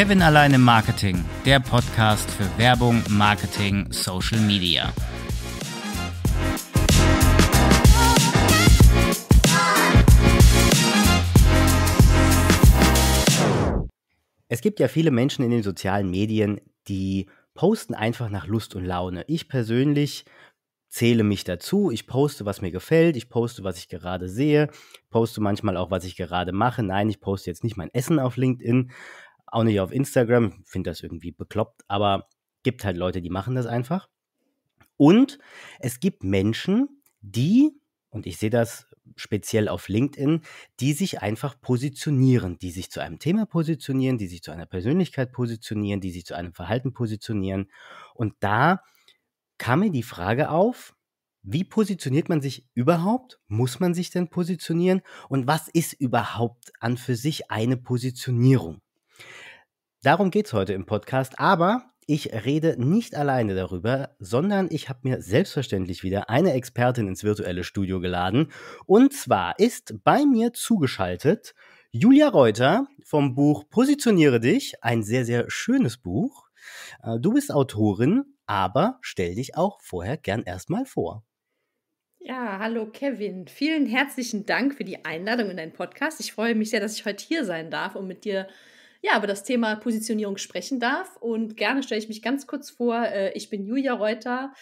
Kevin Alleine Marketing, der Podcast für Werbung, Marketing, Social Media. Es gibt ja viele Menschen in den sozialen Medien, die posten einfach nach Lust und Laune. Ich persönlich zähle mich dazu. Ich poste, was mir gefällt. Ich poste, was ich gerade sehe. Poste manchmal auch, was ich gerade mache. Nein, ich poste jetzt nicht mein Essen auf LinkedIn auch nicht auf Instagram, finde das irgendwie bekloppt, aber gibt halt Leute, die machen das einfach. Und es gibt Menschen, die, und ich sehe das speziell auf LinkedIn, die sich einfach positionieren, die sich zu einem Thema positionieren, die sich zu einer Persönlichkeit positionieren, die sich zu einem Verhalten positionieren. Und da kam mir die Frage auf, wie positioniert man sich überhaupt? Muss man sich denn positionieren? Und was ist überhaupt an für sich eine Positionierung? Darum geht es heute im Podcast, aber ich rede nicht alleine darüber, sondern ich habe mir selbstverständlich wieder eine Expertin ins virtuelle Studio geladen. Und zwar ist bei mir zugeschaltet Julia Reuter vom Buch Positioniere dich, ein sehr, sehr schönes Buch. Äh, du bist Autorin, aber stell dich auch vorher gern erstmal vor. Ja, hallo Kevin. Vielen herzlichen Dank für die Einladung in deinen Podcast. Ich freue mich sehr, dass ich heute hier sein darf, um mit dir ja, über das Thema Positionierung sprechen darf. Und gerne stelle ich mich ganz kurz vor. Äh, ich bin Julia Reuter,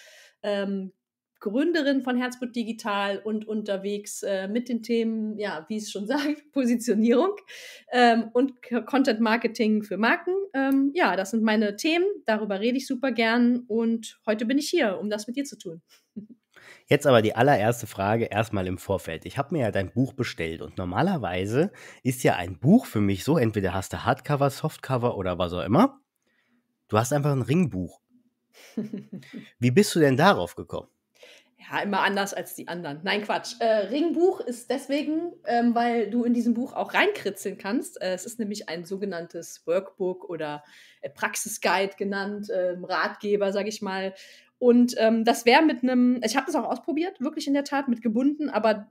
ähm, Gründerin von Herzblut Digital und unterwegs äh, mit den Themen, ja, wie es schon sagt, Positionierung ähm, und Content Marketing für Marken. Ähm, ja, das sind meine Themen. Darüber rede ich super gern und heute bin ich hier, um das mit dir zu tun. Jetzt aber die allererste Frage erstmal im Vorfeld. Ich habe mir ja dein Buch bestellt und normalerweise ist ja ein Buch für mich so, entweder hast du Hardcover, Softcover oder was auch immer. Du hast einfach ein Ringbuch. Wie bist du denn darauf gekommen? Ja, immer anders als die anderen. Nein, Quatsch. Äh, Ringbuch ist deswegen, ähm, weil du in diesem Buch auch reinkritzeln kannst. Äh, es ist nämlich ein sogenanntes Workbook oder äh, Praxisguide genannt, ähm, Ratgeber, sage ich mal. Und ähm, das wäre mit einem, ich habe das auch ausprobiert, wirklich in der Tat, mit gebunden, aber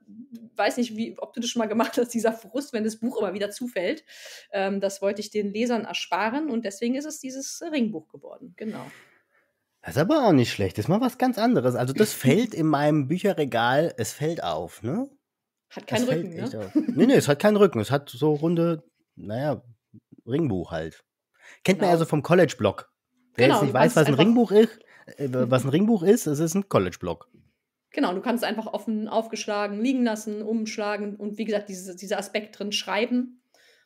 weiß nicht, wie, ob du das schon mal gemacht hast, dieser Frust, wenn das Buch immer wieder zufällt. Ähm, das wollte ich den Lesern ersparen und deswegen ist es dieses Ringbuch geworden, genau. Das ist aber auch nicht schlecht. Das ist mal was ganz anderes. Also, das fällt in meinem Bücherregal, es fällt auf, ne? Hat keinen das Rücken, ne? Nee, nee, es hat keinen Rücken. Es hat so runde, naja, Ringbuch halt. Kennt genau. man so vom College-Blog. Wer genau, jetzt nicht weiß, was ein Ringbuch ist, äh, was ein Ringbuch ist, es ist ein College-Blog. Genau, du kannst es einfach offen aufgeschlagen liegen lassen, umschlagen und wie gesagt, diese, dieser Aspekt drin schreiben.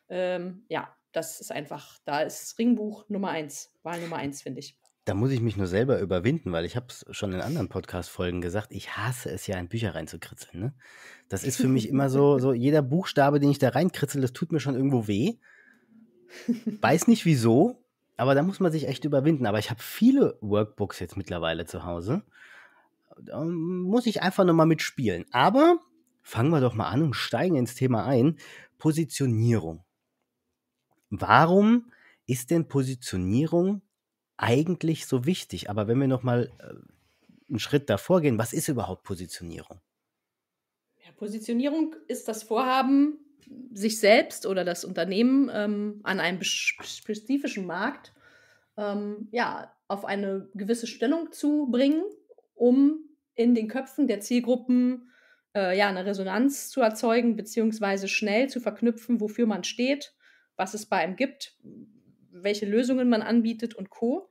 Ähm, ja, das ist einfach, da ist Ringbuch Nummer eins, Wahl Nummer eins, finde ich. Da muss ich mich nur selber überwinden, weil ich habe es schon in anderen Podcast-Folgen gesagt, ich hasse es ja, in Bücher reinzukritzeln. Ne? Das ist für mich immer so, so, jeder Buchstabe, den ich da reinkritzel, das tut mir schon irgendwo weh. Weiß nicht wieso, aber da muss man sich echt überwinden. Aber ich habe viele Workbooks jetzt mittlerweile zu Hause. Da muss ich einfach nochmal mitspielen. Aber fangen wir doch mal an und steigen ins Thema ein. Positionierung. Warum ist denn Positionierung eigentlich so wichtig? Aber wenn wir nochmal äh, einen Schritt davor gehen, was ist überhaupt Positionierung? Ja, Positionierung ist das Vorhaben, sich selbst oder das Unternehmen ähm, an einem spezifischen Markt ähm, ja, auf eine gewisse Stellung zu bringen, um in den Köpfen der Zielgruppen äh, ja, eine Resonanz zu erzeugen, beziehungsweise schnell zu verknüpfen, wofür man steht, was es bei einem gibt, welche Lösungen man anbietet und Co.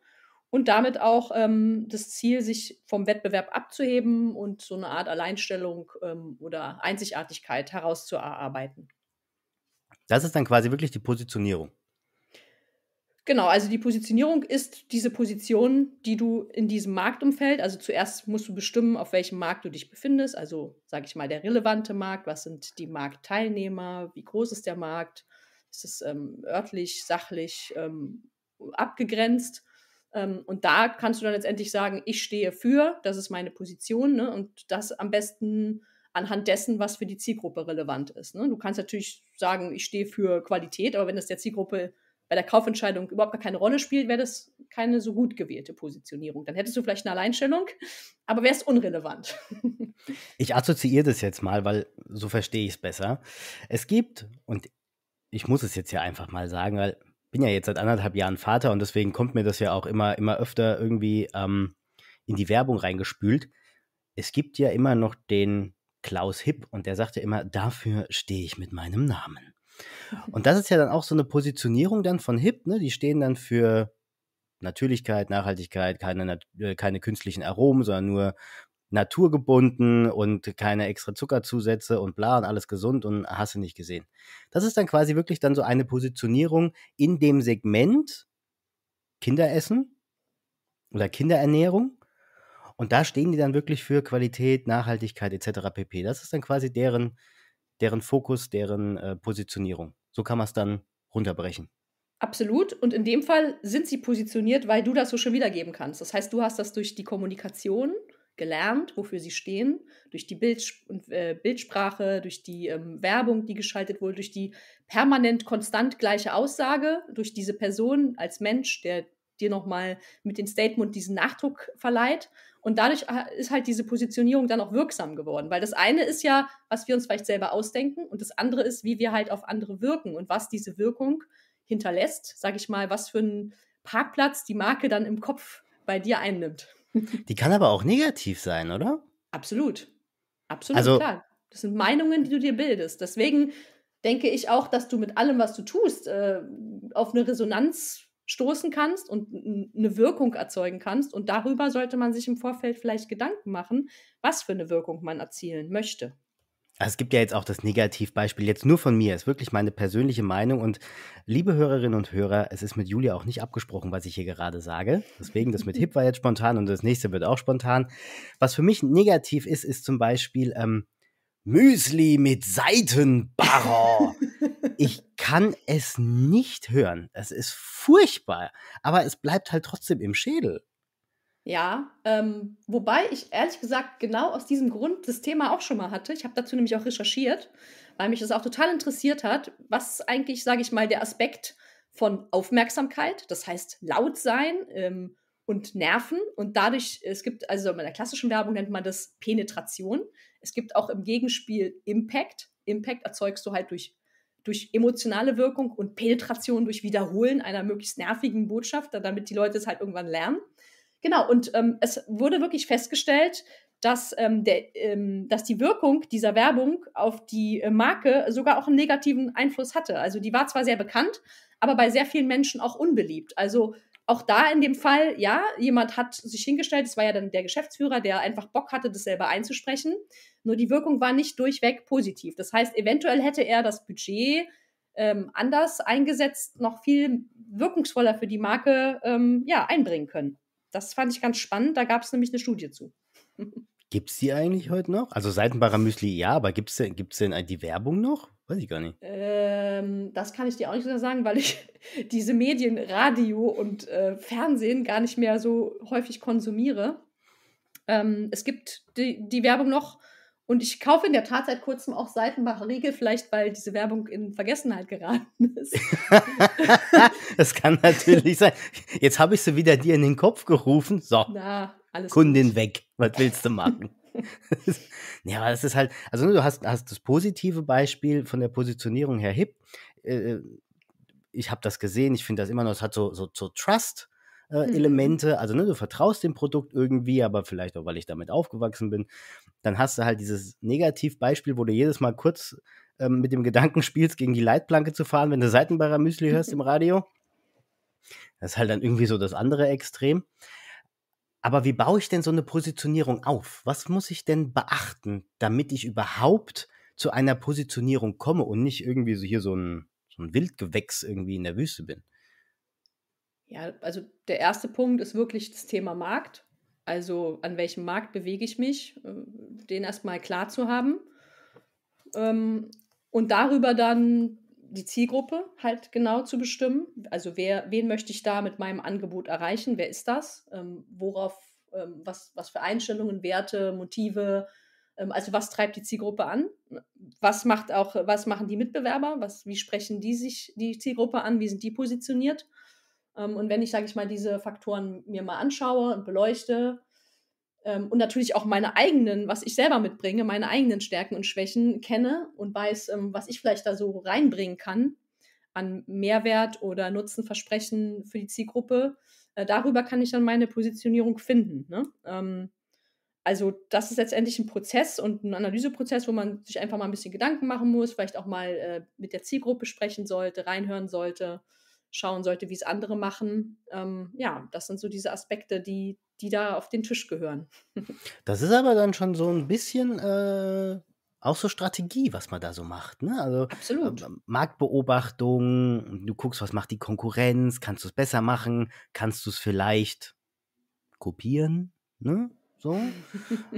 Und damit auch ähm, das Ziel, sich vom Wettbewerb abzuheben und so eine Art Alleinstellung ähm, oder Einzigartigkeit herauszuarbeiten. Das ist dann quasi wirklich die Positionierung. Genau, also die Positionierung ist diese Position, die du in diesem Marktumfeld, also zuerst musst du bestimmen, auf welchem Markt du dich befindest, also sage ich mal der relevante Markt, was sind die Marktteilnehmer, wie groß ist der Markt, ist es ähm, örtlich, sachlich ähm, abgegrenzt ähm, und da kannst du dann letztendlich sagen, ich stehe für, das ist meine Position ne? und das am besten anhand dessen, was für die Zielgruppe relevant ist. Ne? Du kannst natürlich sagen, ich stehe für Qualität, aber wenn das der Zielgruppe bei der Kaufentscheidung überhaupt gar keine Rolle spielt, wäre das keine so gut gewählte Positionierung. Dann hättest du vielleicht eine Alleinstellung, aber wäre es unrelevant. Ich assoziiere das jetzt mal, weil so verstehe ich es besser. Es gibt, und ich muss es jetzt ja einfach mal sagen, weil ich bin ja jetzt seit anderthalb Jahren Vater und deswegen kommt mir das ja auch immer, immer öfter irgendwie ähm, in die Werbung reingespült. Es gibt ja immer noch den Klaus Hipp und der sagte immer, dafür stehe ich mit meinem Namen. Und das ist ja dann auch so eine Positionierung dann von Hipp, ne? die stehen dann für Natürlichkeit, Nachhaltigkeit, keine, äh, keine künstlichen Aromen, sondern nur naturgebunden und keine extra Zuckerzusätze und bla und alles gesund und hast du nicht gesehen. Das ist dann quasi wirklich dann so eine Positionierung in dem Segment Kinderessen oder Kinderernährung und da stehen die dann wirklich für Qualität, Nachhaltigkeit etc. pp. Das ist dann quasi deren, deren Fokus, deren äh, Positionierung. So kann man es dann runterbrechen. Absolut. Und in dem Fall sind sie positioniert, weil du das so schon wiedergeben kannst. Das heißt, du hast das durch die Kommunikation gelernt, wofür sie stehen, durch die Bilds äh, Bildsprache, durch die ähm, Werbung, die geschaltet wurde, durch die permanent konstant gleiche Aussage, durch diese Person als Mensch, der dir nochmal mit dem Statement diesen Nachdruck verleiht. Und dadurch ah, ist halt diese Positionierung dann auch wirksam geworden, weil das eine ist ja, was wir uns vielleicht selber ausdenken und das andere ist, wie wir halt auf andere wirken und was diese Wirkung hinterlässt, sage ich mal, was für einen Parkplatz die Marke dann im Kopf bei dir einnimmt. Die kann aber auch negativ sein, oder? Absolut. Absolut, also, klar. Das sind Meinungen, die du dir bildest. Deswegen denke ich auch, dass du mit allem, was du tust, äh, auf eine Resonanz stoßen kannst und eine Wirkung erzeugen kannst. Und darüber sollte man sich im Vorfeld vielleicht Gedanken machen, was für eine Wirkung man erzielen möchte. Also es gibt ja jetzt auch das Negativbeispiel, jetzt nur von mir, ist wirklich meine persönliche Meinung. Und liebe Hörerinnen und Hörer, es ist mit Julia auch nicht abgesprochen, was ich hier gerade sage. Deswegen, das mit HIP war jetzt spontan und das nächste wird auch spontan. Was für mich negativ ist, ist zum Beispiel ähm, Müsli mit Seitenbarrer. ich kann es nicht hören. Es ist furchtbar, aber es bleibt halt trotzdem im Schädel. Ja, ähm, wobei ich ehrlich gesagt genau aus diesem Grund das Thema auch schon mal hatte. Ich habe dazu nämlich auch recherchiert, weil mich das auch total interessiert hat, was eigentlich, sage ich mal, der Aspekt von Aufmerksamkeit, das heißt laut sein ähm, und Nerven. Und dadurch, es gibt, also in der klassischen Werbung nennt man das Penetration. Es gibt auch im Gegenspiel Impact. Impact erzeugst du halt durch durch emotionale Wirkung und Penetration durch Wiederholen einer möglichst nervigen Botschaft, damit die Leute es halt irgendwann lernen. Genau, und ähm, es wurde wirklich festgestellt, dass, ähm, der, ähm, dass die Wirkung dieser Werbung auf die äh, Marke sogar auch einen negativen Einfluss hatte. Also die war zwar sehr bekannt, aber bei sehr vielen Menschen auch unbeliebt. Also auch da in dem Fall, ja, jemand hat sich hingestellt, es war ja dann der Geschäftsführer, der einfach Bock hatte, das selber einzusprechen. Nur die Wirkung war nicht durchweg positiv. Das heißt, eventuell hätte er das Budget ähm, anders eingesetzt, noch viel wirkungsvoller für die Marke ähm, ja, einbringen können. Das fand ich ganz spannend. Da gab es nämlich eine Studie zu. Gibt es die eigentlich heute noch? Also Seitenbacher Müsli ja, aber gibt's denn, gibt's denn die Werbung noch? Weiß ich gar nicht. Ähm, das kann ich dir auch nicht so sagen, weil ich diese Medien, Radio und äh, Fernsehen gar nicht mehr so häufig konsumiere. Ähm, es gibt die, die Werbung noch und ich kaufe in der Tat seit kurzem auch Seitenbacher Riegel, vielleicht weil diese Werbung in Vergessenheit geraten ist. das kann natürlich sein. Jetzt habe ich sie wieder dir in den Kopf gerufen. So. Na, alles Kundin gut. weg. Was willst du machen? ja, aber das ist halt, also ne, du hast, hast das positive Beispiel von der Positionierung her hip. Äh, äh, ich habe das gesehen, ich finde das immer noch, es hat so, so, so Trust. Äh, mhm. Elemente. Also ne, du vertraust dem Produkt irgendwie, aber vielleicht auch, weil ich damit aufgewachsen bin. Dann hast du halt dieses Negativbeispiel, wo du jedes Mal kurz ähm, mit dem Gedanken spielst, gegen die Leitplanke zu fahren, wenn du Seitenbarer Müsli hörst im Radio. Das ist halt dann irgendwie so das andere Extrem. Aber wie baue ich denn so eine Positionierung auf? Was muss ich denn beachten, damit ich überhaupt zu einer Positionierung komme und nicht irgendwie so hier so ein, so ein Wildgewächs irgendwie in der Wüste bin? Ja, also der erste Punkt ist wirklich das Thema Markt. Also an welchem Markt bewege ich mich, ähm, den erstmal klar zu haben. Ähm, und darüber dann die Zielgruppe halt genau zu bestimmen. Also wer, wen möchte ich da mit meinem Angebot erreichen? Wer ist das? Ähm, worauf, ähm, was, was für Einstellungen, Werte, Motive? Ähm, also was treibt die Zielgruppe an? Was macht auch, was machen die Mitbewerber? Was, wie sprechen die sich die Zielgruppe an? Wie sind die positioniert? Ähm, und wenn ich, sage ich mal, diese Faktoren mir mal anschaue und beleuchte, ähm, und natürlich auch meine eigenen, was ich selber mitbringe, meine eigenen Stärken und Schwächen kenne und weiß, ähm, was ich vielleicht da so reinbringen kann an Mehrwert oder Nutzenversprechen für die Zielgruppe. Äh, darüber kann ich dann meine Positionierung finden. Ne? Ähm, also das ist letztendlich ein Prozess und ein Analyseprozess, wo man sich einfach mal ein bisschen Gedanken machen muss, vielleicht auch mal äh, mit der Zielgruppe sprechen sollte, reinhören sollte schauen sollte, wie es andere machen. Ähm, ja, das sind so diese Aspekte, die, die da auf den Tisch gehören. das ist aber dann schon so ein bisschen äh, auch so Strategie, was man da so macht. Ne? Also Absolut. Ähm, Marktbeobachtung, du guckst, was macht die Konkurrenz, kannst du es besser machen, kannst du es vielleicht kopieren, ne? So.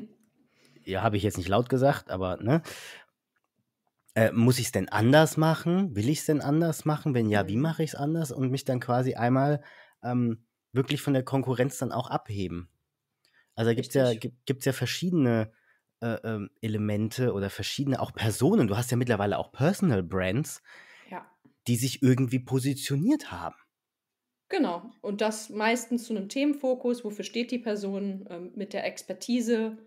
ja, habe ich jetzt nicht laut gesagt, aber ne? äh, muss ich es denn anders machen? Will ich es denn anders machen? Wenn ja, wie mhm. mache ich es anders? Und mich dann quasi einmal ähm, wirklich von der Konkurrenz dann auch abheben. Also da gibt es ja, ja verschiedene äh, ähm, Elemente oder verschiedene auch Personen. Du hast ja mittlerweile auch Personal Brands, ja. die sich irgendwie positioniert haben. Genau. Und das meistens zu einem Themenfokus. Wofür steht die Person ähm, mit der Expertise?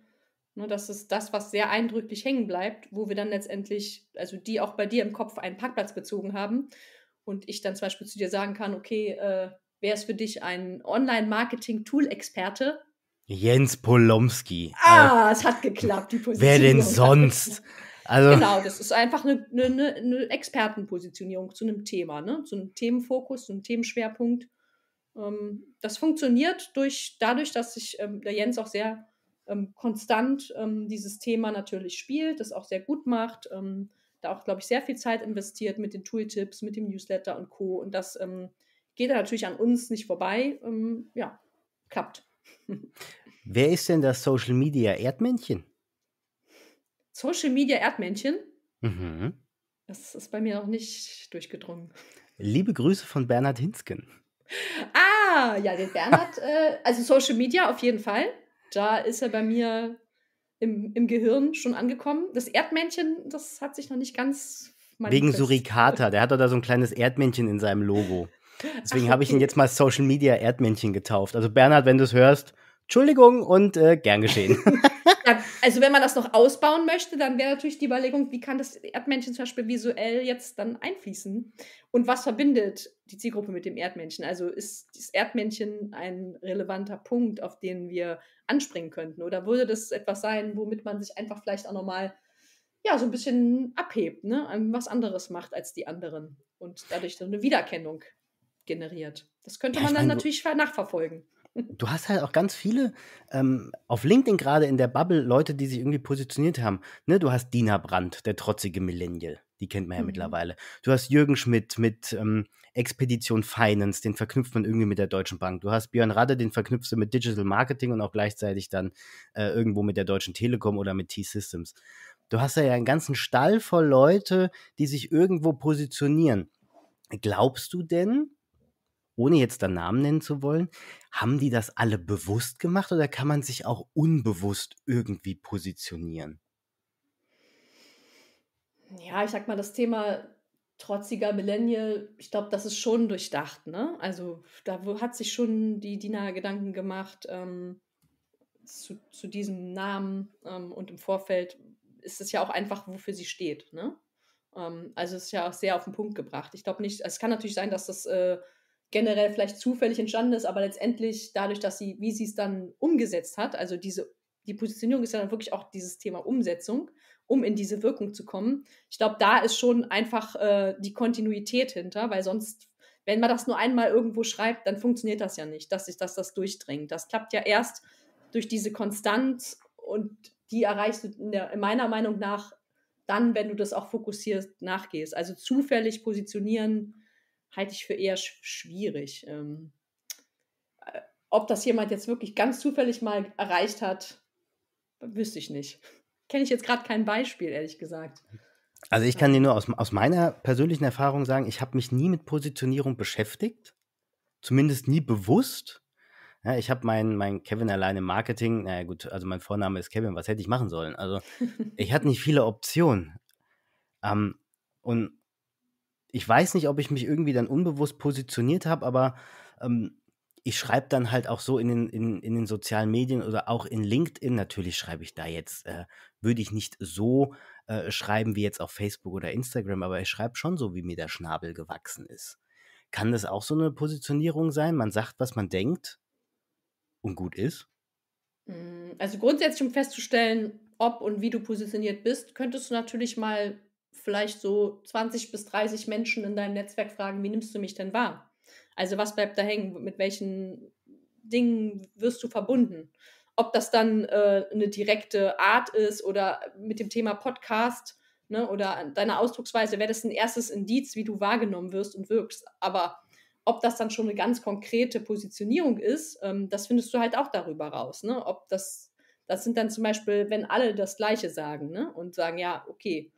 Ne, das ist das, was sehr eindrücklich hängen bleibt, wo wir dann letztendlich, also die auch bei dir im Kopf einen Parkplatz bezogen haben und ich dann zum Beispiel zu dir sagen kann, okay, äh, wer ist für dich ein Online-Marketing-Tool-Experte? Jens Polomski. Ah, äh, es hat geklappt, die Position. Wer denn sonst? Also genau, das ist einfach eine, eine, eine, Expertenpositionierung zu einem Thema, ne? zu einem Themenfokus, zu einem Themenschwerpunkt. Ähm, das funktioniert durch, dadurch, dass sich ähm, der Jens auch sehr ähm, konstant ähm, dieses Thema natürlich spielt, das auch sehr gut macht, ähm, da auch, glaube ich, sehr viel Zeit investiert mit den Tooltips, mit dem Newsletter und Co. Und das ähm, geht natürlich an uns nicht vorbei. Ähm, ja, klappt. Wer ist denn das Social Media Erdmännchen? Social Media Erdmännchen? Mhm. Das ist bei mir noch nicht durchgedrungen. Liebe Grüße von Bernhard Hinsken. Ah, ja, den Bernhard, äh, also Social Media auf jeden Fall da ist er bei mir im, im Gehirn schon angekommen. Das Erdmännchen, das hat sich noch nicht ganz. Wegen Surikata, der hat doch da so ein kleines Erdmännchen in seinem Logo. Deswegen habe ich ihn jetzt mal Social Media Erdmännchen getauft. Also Bernhard, wenn du es hörst, Entschuldigung und äh, gern geschehen. also wenn man das noch ausbauen möchte, dann wäre natürlich die Überlegung, wie kann das Erdmännchen zum Beispiel visuell jetzt dann einfließen? Und was verbindet die Zielgruppe mit dem Erdmännchen? Also ist das Erdmännchen ein relevanter Punkt, auf den wir anspringen könnten? Oder würde das etwas sein, womit man sich einfach vielleicht auch nochmal ja, so ein bisschen abhebt, ne? Ähm, was anderes macht als die anderen und dadurch so eine Wiedererkennung generiert? Das könnte ja, man dann meine, natürlich nachverfolgen. Du hast halt auch ganz viele ähm, auf LinkedIn gerade in der Bubble Leute, die sich irgendwie positioniert haben. Ne, du hast Dina Brandt, der trotzige Millennial, die kennt man ja mhm. mittlerweile. Du hast Jürgen Schmidt mit ähm, Expedition Finance, den verknüpft man irgendwie mit der Deutschen Bank. Du hast Björn Radde, den verknüpfst du mit Digital Marketing und auch gleichzeitig dann äh, irgendwo mit der Deutschen Telekom oder mit T-Systems. Du hast ja einen ganzen Stall voll Leute, die sich irgendwo positionieren. Glaubst du denn, ohne jetzt da Namen nennen zu wollen, haben die das alle bewusst gemacht oder kann man sich auch unbewusst irgendwie positionieren? Ja, ich sag mal, das Thema trotziger Millennial, ich glaube, das ist schon durchdacht. Ne? Also da hat sich schon die DINA Gedanken gemacht ähm, zu, zu, diesem Namen ähm, und im Vorfeld ist es ja auch einfach, wofür sie steht. Ne? Ähm, also es ist ja auch sehr auf den Punkt gebracht. Ich glaube nicht, also, es kann natürlich sein, dass das äh, generell vielleicht zufällig entstanden ist, aber letztendlich dadurch, dass sie, wie sie es dann umgesetzt hat, also diese, die Positionierung ist ja dann wirklich auch dieses Thema Umsetzung, um in diese Wirkung zu kommen. Ich glaube, da ist schon einfach äh, die Kontinuität hinter, weil sonst, wenn man das nur einmal irgendwo schreibt, dann funktioniert das ja nicht, dass sich das, das durchdringt. Das klappt ja erst durch diese Konstanz und die erreichst du in, der, in meiner Meinung nach dann, wenn du das auch fokussiert nachgehst. Also zufällig positionieren, halte ich für eher schwierig. Ähm, äh, ob das jemand jetzt wirklich ganz zufällig mal erreicht hat, wüsste ich nicht. Kenne ich jetzt gerade kein Beispiel, ehrlich gesagt. Also ich kann dir nur aus, aus meiner persönlichen Erfahrung sagen, ich habe mich nie mit Positionierung beschäftigt, zumindest nie bewusst. Ja, ich habe mein, mein Kevin alleine im Marketing, naja gut, also mein Vorname ist Kevin, was hätte ich machen sollen? Also ich hatte nicht viele Optionen. Ähm, und ich weiß nicht, ob ich mich irgendwie dann unbewusst positioniert habe, aber ähm, ich schreibe dann halt auch so in den, in, in den sozialen Medien oder auch in LinkedIn. Natürlich schreibe ich da jetzt, äh, würde ich nicht so äh, schreiben wie jetzt auf Facebook oder Instagram, aber ich schreibe schon so, wie mir der Schnabel gewachsen ist. Kann das auch so eine Positionierung sein? Man sagt, was man denkt und gut ist? Hm, also grundsätzlich, um festzustellen, ob und wie du positioniert bist, könntest du natürlich mal vielleicht so 20 bis 30 Menschen in deinem Netzwerk fragen, wie nimmst du mich denn wahr? Also was bleibt da hängen? Mit welchen Dingen wirst du verbunden? Ob das dann äh, eine direkte Art ist oder mit dem Thema Podcast ne, oder deiner Ausdrucksweise, wäre das ein erstes Indiz, wie du wahrgenommen wirst und wirkst. Aber ob das dann schon eine ganz konkrete Positionierung ist, ähm, das findest du halt auch darüber raus. Ne? Ob das, das sind dann zum Beispiel, wenn alle das Gleiche sagen ne? und sagen, ja, okay,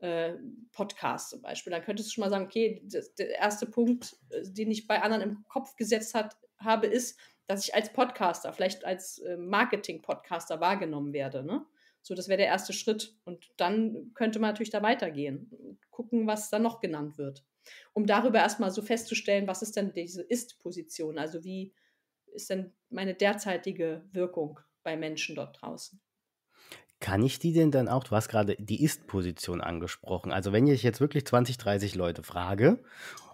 äh, Podcast zum Beispiel. Dann könntest du schon mal sagen, okay, das, der erste Punkt, äh, den ich bei anderen im Kopf gesetzt hat, habe, ist, dass ich als Podcaster, vielleicht als äh, Marketing-Podcaster wahrgenommen werde. Ne? So, das wäre der erste Schritt. Und dann könnte man natürlich da weitergehen, gucken, was da noch genannt wird. Um darüber erstmal so festzustellen, was ist denn diese Ist-Position? Also, wie ist denn meine derzeitige Wirkung bei Menschen dort draußen? Kann ich die denn dann auch, du hast gerade die Ist-Position angesprochen, also wenn ich jetzt wirklich 20, 30 Leute frage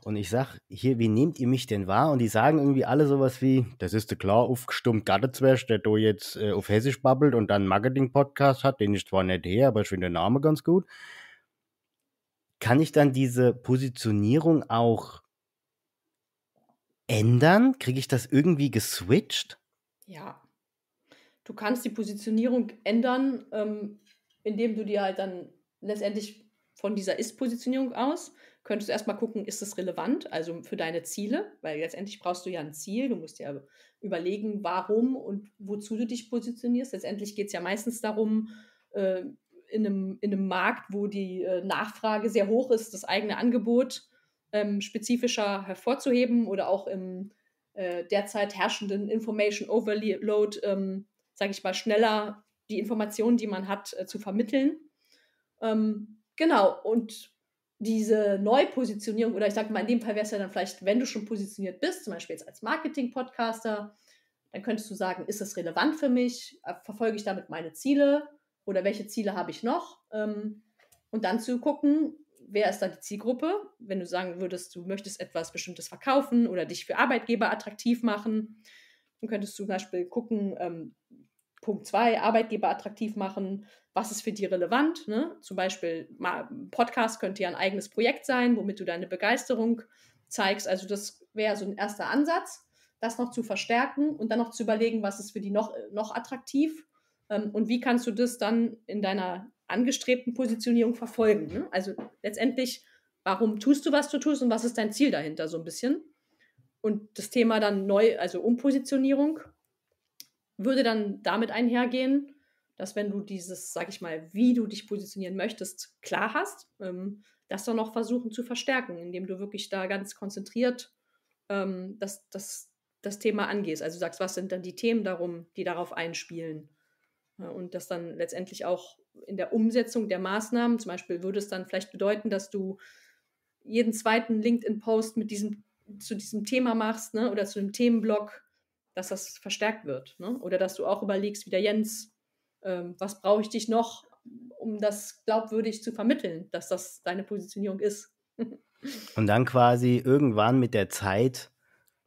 und ich sage, hier, wie nehmt ihr mich denn wahr? Und die sagen irgendwie alle sowas wie, das ist der klar aufgestummt Gattezwerg, der du jetzt äh, auf Hessisch babbelt und dann Marketing-Podcast hat, den ich zwar nicht her, aber ich finde den Namen ganz gut. Kann ich dann diese Positionierung auch ändern? Kriege ich das irgendwie geswitcht? Ja, du kannst die Positionierung ändern, ähm, indem du dir halt dann letztendlich von dieser Ist-Positionierung aus könntest du erstmal gucken, ist das relevant, also für deine Ziele, weil letztendlich brauchst du ja ein Ziel, du musst ja überlegen, warum und wozu du dich positionierst. Letztendlich geht es ja meistens darum, äh, in, einem, in einem Markt, wo die äh, Nachfrage sehr hoch ist, das eigene Angebot ähm, spezifischer hervorzuheben oder auch im äh, derzeit herrschenden Information Overload ähm, sage ich mal, schneller die Informationen, die man hat, äh, zu vermitteln. Ähm, genau, und diese Neupositionierung, oder ich sage mal, in dem Fall wäre es ja dann vielleicht, wenn du schon positioniert bist, zum Beispiel jetzt als Marketing-Podcaster, dann könntest du sagen, ist das relevant für mich? Äh, verfolge ich damit meine Ziele? Oder welche Ziele habe ich noch? Ähm, und dann zu gucken, wer ist da die Zielgruppe? Wenn du sagen würdest, du möchtest etwas Bestimmtes verkaufen oder dich für Arbeitgeber attraktiv machen, dann könntest du zum Beispiel gucken, ähm, Punkt zwei, Arbeitgeber attraktiv machen, was ist für die relevant. Ne? Zum Beispiel, mal, Podcast könnte ja ein eigenes Projekt sein, womit du deine Begeisterung zeigst. Also das wäre so ein erster Ansatz, das noch zu verstärken und dann noch zu überlegen, was ist für die noch, noch attraktiv ähm, und wie kannst du das dann in deiner angestrebten Positionierung verfolgen. Ne? Also letztendlich, warum tust du, was du tust und was ist dein Ziel dahinter so ein bisschen? Und das Thema dann neu, also Umpositionierung würde dann damit einhergehen, dass wenn du dieses, sag ich mal, wie du dich positionieren möchtest, klar hast, ähm, das dann noch versuchen zu verstärken, indem du wirklich da ganz konzentriert ähm, das, das, das Thema angehst. Also sagst, was sind dann die Themen darum, die darauf einspielen? Ja, äh, und das dann letztendlich auch in der Umsetzung der Maßnahmen, zum Beispiel würde es dann vielleicht bedeuten, dass du jeden zweiten LinkedIn-Post mit diesem, zu diesem Thema machst ne, oder zu einem Themenblock dass das verstärkt wird. Ne? Oder dass du auch überlegst, wie der Jens, ähm, was brauche ich dich noch, um das glaubwürdig zu vermitteln, dass das deine Positionierung ist. Und dann quasi irgendwann mit der Zeit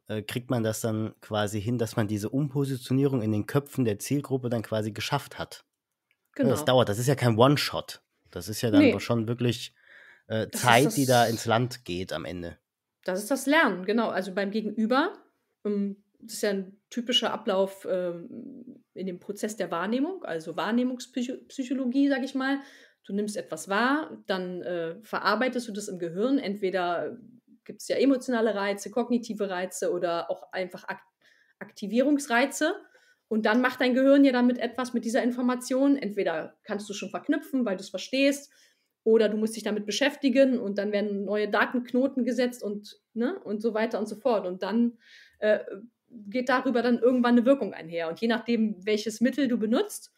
äh, kriegt man das dann quasi hin, dass man diese Umpositionierung in den Köpfen der Zielgruppe dann quasi geschafft hat. Ne, genau. Das dauert, das ist ja kein One-Shot. Das ist ja dann nee. schon wirklich äh, Zeit, das das, die da ins Land geht am Ende. Das ist das Lernen, genau. Also beim Gegenüber ähm, das ist ja ein typischer Ablauf ähm, in dem Prozess der Wahrnehmung, also Wahrnehmungspsychologie, sage ich mal. Du nimmst etwas wahr, dann äh, verarbeitest du das im Gehirn. Entweder gibt es ja emotionale Reize, kognitive Reize oder auch einfach Ak Aktivierungsreize. Und dann macht dein Gehirn ja damit etwas mit dieser Information. Entweder kannst du schon verknüpfen, weil du es verstehst, oder du musst dich damit beschäftigen und dann werden neue Datenknoten gesetzt und, ne, und so weiter und so fort. Und dann äh, geht darüber dann irgendwann eine Wirkung einher. Und je nachdem, welches Mittel du benutzt,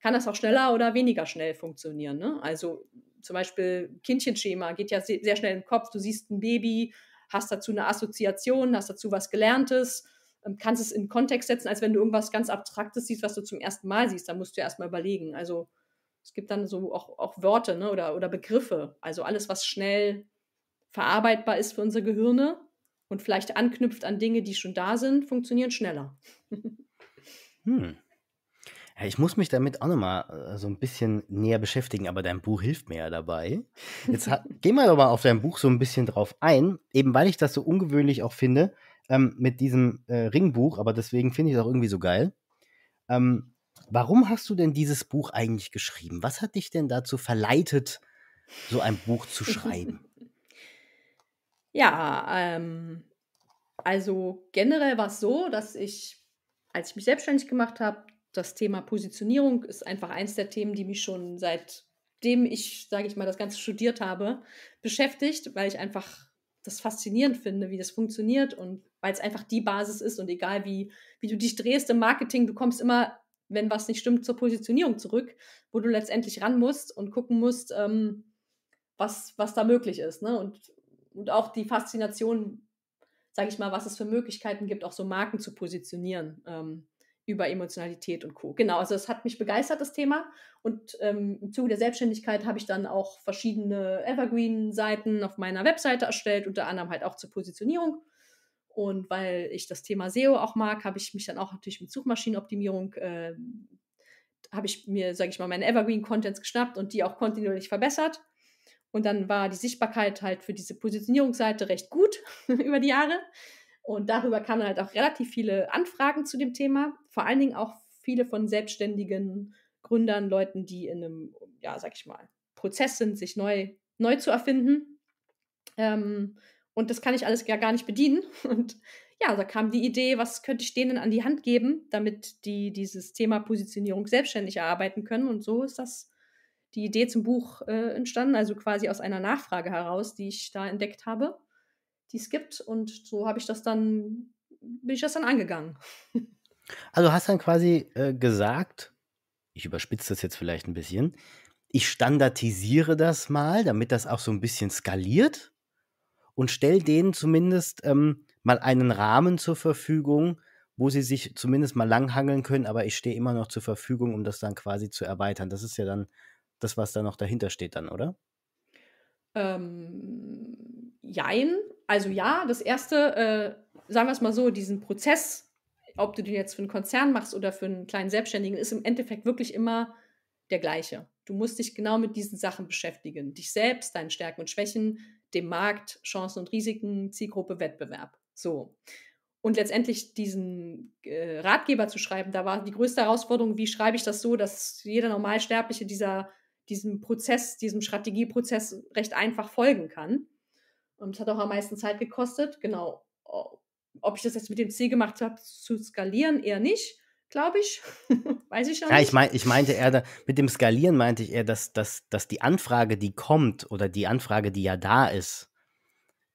kann das auch schneller oder weniger schnell funktionieren. Ne? Also zum Beispiel Kindchenschema geht ja sehr schnell im Kopf. Du siehst ein Baby, hast dazu eine Assoziation, hast dazu was Gelerntes, ähm, kannst es in Kontext setzen, als wenn du irgendwas ganz Abstraktes siehst, was du zum ersten Mal siehst. Da musst du erstmal überlegen. Also es gibt dann so auch, auch Worte ne? oder, oder Begriffe. Also alles, was schnell verarbeitbar ist für unsere Gehirne, und vielleicht anknüpft an Dinge, die schon da sind, funktionieren schneller. hm. ich muss mich damit auch nochmal äh, so ein bisschen näher beschäftigen, aber dein Buch hilft mir ja dabei. Jetzt geh mal doch mal auf dein Buch so ein bisschen drauf ein, eben weil ich das so ungewöhnlich auch finde ähm, mit diesem äh, Ringbuch, aber deswegen finde ich es auch irgendwie so geil. Ähm, warum hast du denn dieses Buch eigentlich geschrieben? Was hat dich denn dazu verleitet, so ein Buch zu schreiben? Ja, ähm, also generell war es so, dass ich, als ich mich selbstständig gemacht habe, das Thema Positionierung ist einfach eins der Themen, die mich schon seitdem ich, sage ich mal, das Ganze studiert habe, beschäftigt, weil ich einfach das faszinierend finde, wie das funktioniert und weil es einfach die Basis ist und egal wie, wie du dich drehst im Marketing, du kommst immer, wenn was nicht stimmt, zur Positionierung zurück, wo du letztendlich ran musst und gucken musst, ähm, was, was da möglich ist. Ne? Und und auch die Faszination, sage ich mal, was es für Möglichkeiten gibt, auch so Marken zu positionieren ähm, über Emotionalität und Co. Genau, also es hat mich begeistert, das Thema. Und ähm, im Zuge der Selbstständigkeit habe ich dann auch verschiedene Evergreen-Seiten auf meiner Webseite erstellt, unter anderem halt auch zur Positionierung. Und weil ich das Thema SEO auch mag, habe ich mich dann auch natürlich mit Suchmaschinenoptimierung, äh, habe ich mir, sage ich mal, meine Evergreen-Contents geschnappt und die auch kontinuierlich verbessert. Und dann war die Sichtbarkeit halt für diese Positionierungsseite recht gut über die Jahre. Und darüber kamen halt auch relativ viele Anfragen zu dem Thema. Vor allen Dingen auch viele von selbstständigen Gründern, Leuten, die in einem, ja, sag ich mal, Prozess sind, sich neu, neu zu erfinden. Ähm, und das kann ich alles ja gar nicht bedienen. Und ja, da kam die Idee, was könnte ich denen an die Hand geben, damit die dieses Thema Positionierung selbstständig erarbeiten können. Und so ist das die Idee zum Buch äh, entstanden, also quasi aus einer Nachfrage heraus, die ich da entdeckt habe, die es gibt. Und so habe ich das dann, bin ich das dann angegangen. Also hast dann quasi äh, gesagt, ich überspitze das jetzt vielleicht ein bisschen, ich standardisiere das mal, damit das auch so ein bisschen skaliert und stelle denen zumindest ähm, mal einen Rahmen zur Verfügung, wo sie sich zumindest mal langhangeln können, aber ich stehe immer noch zur Verfügung, um das dann quasi zu erweitern. Das ist ja dann das, was da noch dahinter steht, dann, oder? Ähm, jein. Also ja, das erste, äh, sagen wir es mal so, diesen Prozess, ob du den jetzt für einen Konzern machst oder für einen kleinen Selbstständigen, ist im Endeffekt wirklich immer der gleiche. Du musst dich genau mit diesen Sachen beschäftigen. Dich selbst, deinen Stärken und Schwächen, dem Markt, Chancen und Risiken, Zielgruppe, Wettbewerb. So. Und letztendlich diesen äh, Ratgeber zu schreiben, da war die größte Herausforderung, wie schreibe ich das so, dass jeder Normalsterbliche dieser diesem Prozess, diesem Strategieprozess recht einfach folgen kann. Und es hat auch am meisten Zeit gekostet. Genau. Ob ich das jetzt mit dem Ziel gemacht habe, zu skalieren, eher nicht, glaube ich. Weiß ich schon. Ja, ich, mein, ich meinte eher, da, mit dem Skalieren meinte ich eher, dass, dass, dass die Anfrage, die kommt oder die Anfrage, die ja da ist,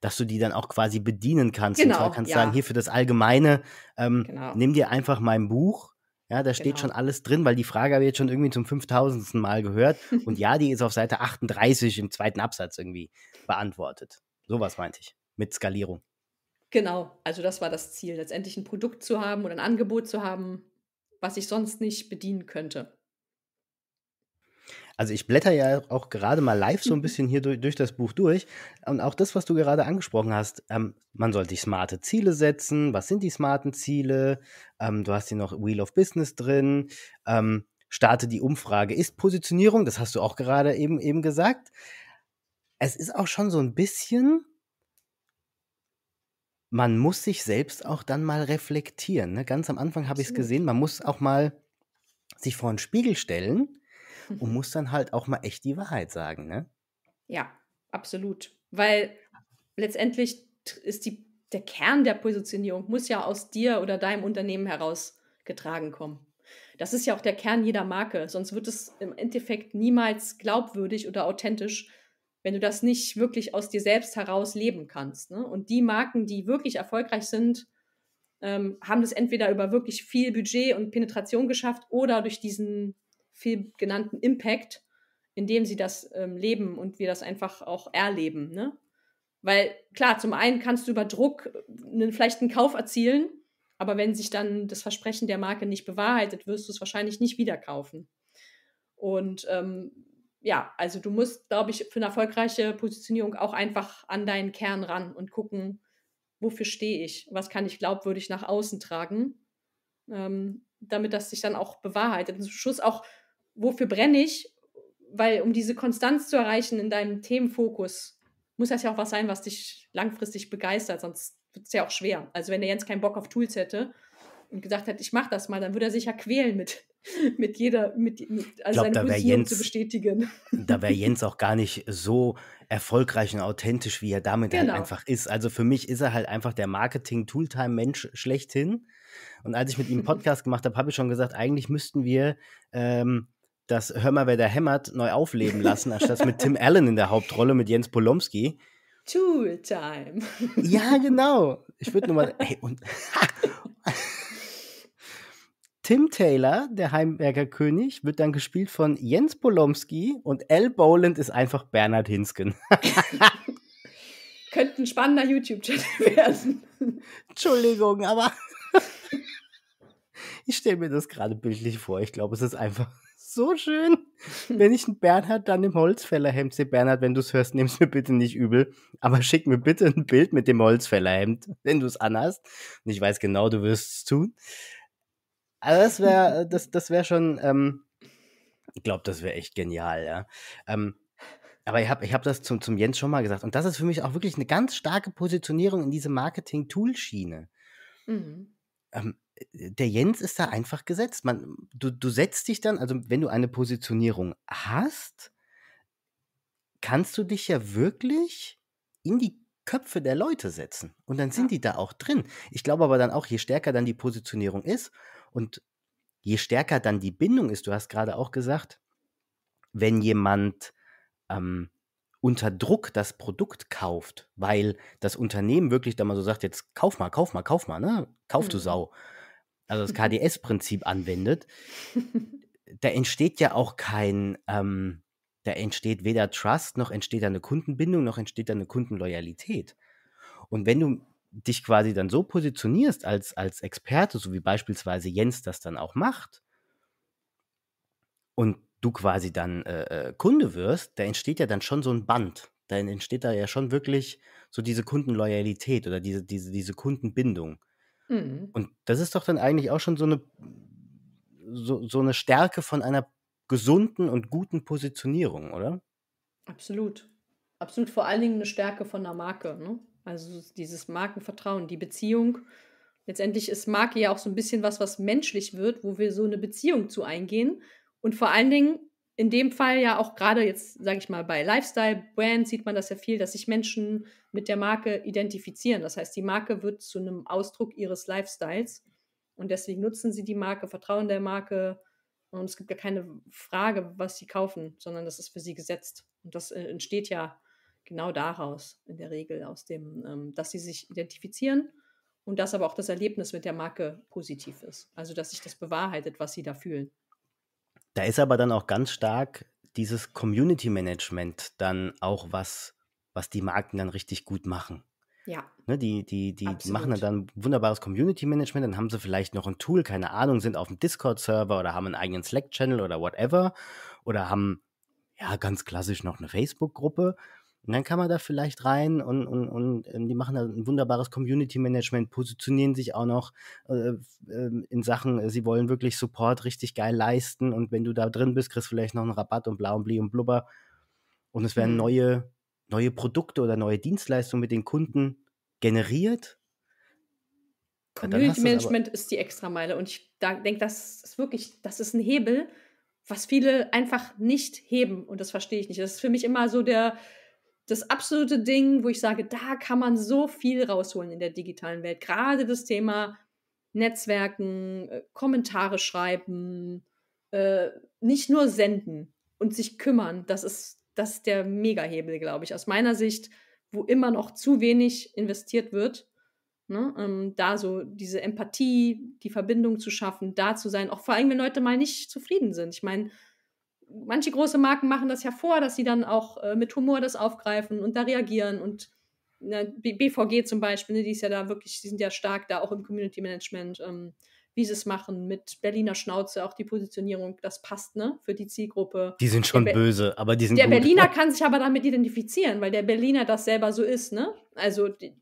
dass du die dann auch quasi bedienen kannst. Genau, und zwar genau, kannst du ja. sagen, hier für das Allgemeine, ähm, genau. nimm dir einfach mein Buch, ja, da steht genau. schon alles drin, weil die Frage habe ich jetzt schon irgendwie zum 5000. Mal gehört. Und ja, die ist auf Seite 38 im zweiten Absatz irgendwie beantwortet. Sowas meinte ich mit Skalierung. Genau, also das war das Ziel, letztendlich ein Produkt zu haben oder ein Angebot zu haben, was ich sonst nicht bedienen könnte. Also ich blätter ja auch gerade mal live so ein mhm. bisschen hier durch, durch das Buch durch. Und auch das, was du gerade angesprochen hast, ähm, man sollte sich smarte Ziele setzen. Was sind die smarten Ziele? Ähm, du hast hier noch Wheel of Business drin. Ähm, starte die Umfrage. Ist Positionierung, das hast du auch gerade eben, eben gesagt. Es ist auch schon so ein bisschen, man muss sich selbst auch dann mal reflektieren. Ne? Ganz am Anfang habe ich es gesehen, man muss auch mal sich vor einen Spiegel stellen und muss dann halt auch mal echt die Wahrheit sagen, ne? Ja, absolut. Weil letztendlich ist die, der Kern der Positionierung muss ja aus dir oder deinem Unternehmen herausgetragen kommen. Das ist ja auch der Kern jeder Marke. Sonst wird es im Endeffekt niemals glaubwürdig oder authentisch, wenn du das nicht wirklich aus dir selbst heraus leben kannst. Ne? Und die Marken, die wirklich erfolgreich sind, ähm, haben das entweder über wirklich viel Budget und Penetration geschafft oder durch diesen viel genannten Impact, indem sie das ähm, leben und wir das einfach auch erleben. Ne? Weil klar, zum einen kannst du über Druck äh, einen, vielleicht einen Kauf erzielen, aber wenn sich dann das Versprechen der Marke nicht bewahrheitet, wirst du es wahrscheinlich nicht wieder kaufen. Und ähm, ja, also du musst, glaube ich, für eine erfolgreiche Positionierung auch einfach an deinen Kern ran und gucken, wofür stehe ich, was kann ich glaubwürdig nach außen tragen, ähm, damit das sich dann auch bewahrheitet. Und zum Schluss auch wofür brenne ich? Weil um diese Konstanz zu erreichen in deinem Themenfokus, muss das ja auch was sein, was dich langfristig begeistert, sonst wird es ja auch schwer. Also wenn der Jens keinen Bock auf Tools hätte und gesagt hätte, ich mache das mal, dann würde er sich ja quälen mit, mit jeder, mit, mit also glaub, seine Jens, zu bestätigen. Da wäre Jens auch gar nicht so erfolgreich und authentisch, wie er damit halt genau. halt einfach ist. Also für mich ist er halt einfach der Marketing-Tooltime-Mensch schlechthin. Und als ich mit ihm einen Podcast gemacht habe, habe ich schon gesagt, eigentlich müssten wir ähm, das Hör mal, wer da hämmert, neu aufleben lassen, anstatt mit Tim Allen in der Hauptrolle, mit Jens Polomski. Tool Time. Ja, genau. Ich würde nur mal. Ey, und, Tim Taylor, der Heimberger König, wird dann gespielt von Jens Polomski und Al Boland ist einfach Bernhard Hinsken. Könnte ein spannender YouTube-Channel werden. Entschuldigung, aber ich stelle mir das gerade bildlich vor. Ich glaube, es ist einfach so schön. Wenn ich einen Bernhard dann im Holzfällerhemd sehe, Bernhard, wenn du es hörst, nimm es mir bitte nicht übel, aber schick mir bitte ein Bild mit dem Holzfällerhemd, wenn du es anhast. Und ich weiß genau, du wirst es tun. Also das wäre, äh, das, das wäre schon, ähm, ich glaube, das wäre echt genial, ja. Ähm, aber ich habe ich hab das zum, zum Jens schon mal gesagt. Und das ist für mich auch wirklich eine ganz starke Positionierung in diese Marketing-Tool-Schiene. Mhm. Ähm, äh, der Jens ist da einfach gesetzt. Man, du, du setzt dich dann, also wenn du eine Positionierung hast, kannst du dich ja wirklich in die Köpfe der Leute setzen. Und dann sind ja. die da auch drin. Ich glaube aber dann auch, je stärker dann die Positionierung ist und je stärker dann die Bindung ist, du hast gerade auch gesagt, wenn jemand ähm, unter Druck das Produkt kauft, weil das Unternehmen wirklich da mal so sagt, jetzt kauf mal, kauf mal, kauf mal, ne? Kauf mhm. du Sau also das KDS-Prinzip anwendet, da entsteht ja auch kein, ähm, da entsteht weder Trust, noch entsteht da eine Kundenbindung, noch entsteht da eine Kundenloyalität. Und wenn du dich quasi dann so positionierst als, als Experte, so wie beispielsweise Jens das dann auch macht, und du quasi dann äh, äh Kunde wirst, da entsteht ja dann schon so ein Band. Dann entsteht da ja schon wirklich so diese Kundenloyalität oder diese, diese, diese Kundenbindung. Mhm. Und das ist doch dann eigentlich auch schon so eine, so, so eine Stärke von einer gesunden und guten Positionierung, oder? Absolut. Absolut vor allen Dingen eine Stärke von einer Marke. Ne? Also dieses Markenvertrauen, die Beziehung. Letztendlich ist Marke ja auch so ein bisschen was, was menschlich wird, wo wir so eine Beziehung zu eingehen. Und vor allen Dingen in dem Fall ja auch gerade jetzt, sage ich mal, bei Lifestyle-Brands sieht man das ja viel, dass sich Menschen mit der Marke identifizieren. Das heißt, die Marke wird zu einem Ausdruck ihres Lifestyles und deswegen nutzen sie die Marke, vertrauen der Marke und es gibt ja keine Frage, was sie kaufen, sondern das ist für sie gesetzt. Und das äh, entsteht ja genau daraus, in der Regel, aus dem, ähm, dass sie sich identifizieren und dass aber auch das Erlebnis mit der Marke positiv ist. Also, dass sich das bewahrheitet, was sie da fühlen. Da ist aber dann auch ganz stark dieses Community Management dann auch was, was die Marken dann richtig gut machen. Ja. Ne, die die, die, machen dann wunderbares Community Management, dann haben sie vielleicht noch ein Tool, keine Ahnung, sind auf dem Discord-Server oder haben einen eigenen Slack-Channel oder whatever oder haben ja ganz klassisch noch eine Facebook-Gruppe und dann kann man da vielleicht rein und, und, und ähm, die machen da ein wunderbares Community Management, positionieren sich auch noch äh, ähm, in Sachen, äh, sie wollen wirklich Support richtig geil leisten und wenn du da drin bist, kriegst du vielleicht noch einen Rabatt und bla und bli und blubber. Und es werden mhm. neue, neue Produkte oder neue Dienstleistungen mit den Kunden generiert. Community Management ist die Extrameile und ich da denke, das ist wirklich, das ist ein Hebel, was viele einfach nicht heben und das verstehe ich nicht. Das ist für mich immer so der, das absolute Ding, wo ich sage, da kann man so viel rausholen in der digitalen Welt. Gerade das Thema Netzwerken, äh, Kommentare schreiben, äh, nicht nur senden und sich kümmern, das ist, das ist der Megahebel, glaube ich, aus meiner Sicht, wo immer noch zu wenig investiert wird. Ne? Ähm, da so diese Empathie, die Verbindung zu schaffen, da zu sein, auch vor allem, wenn Leute mal nicht zufrieden sind. Ich meine, manche große Marken machen das ja vor, dass sie dann auch äh, mit Humor das aufgreifen und da reagieren. Und na, ne, BVG zum Beispiel, ne, die ist ja da wirklich, die sind ja stark da auch im Community Management, ähm, wie sie es machen, mit Berliner Schnauze, auch die Positionierung, das passt, ne, für die Zielgruppe. Die sind schon böse, aber die sind. Der gut. Berliner kann sich aber damit identifizieren, weil der Berliner das selber so ist, ne? Also die,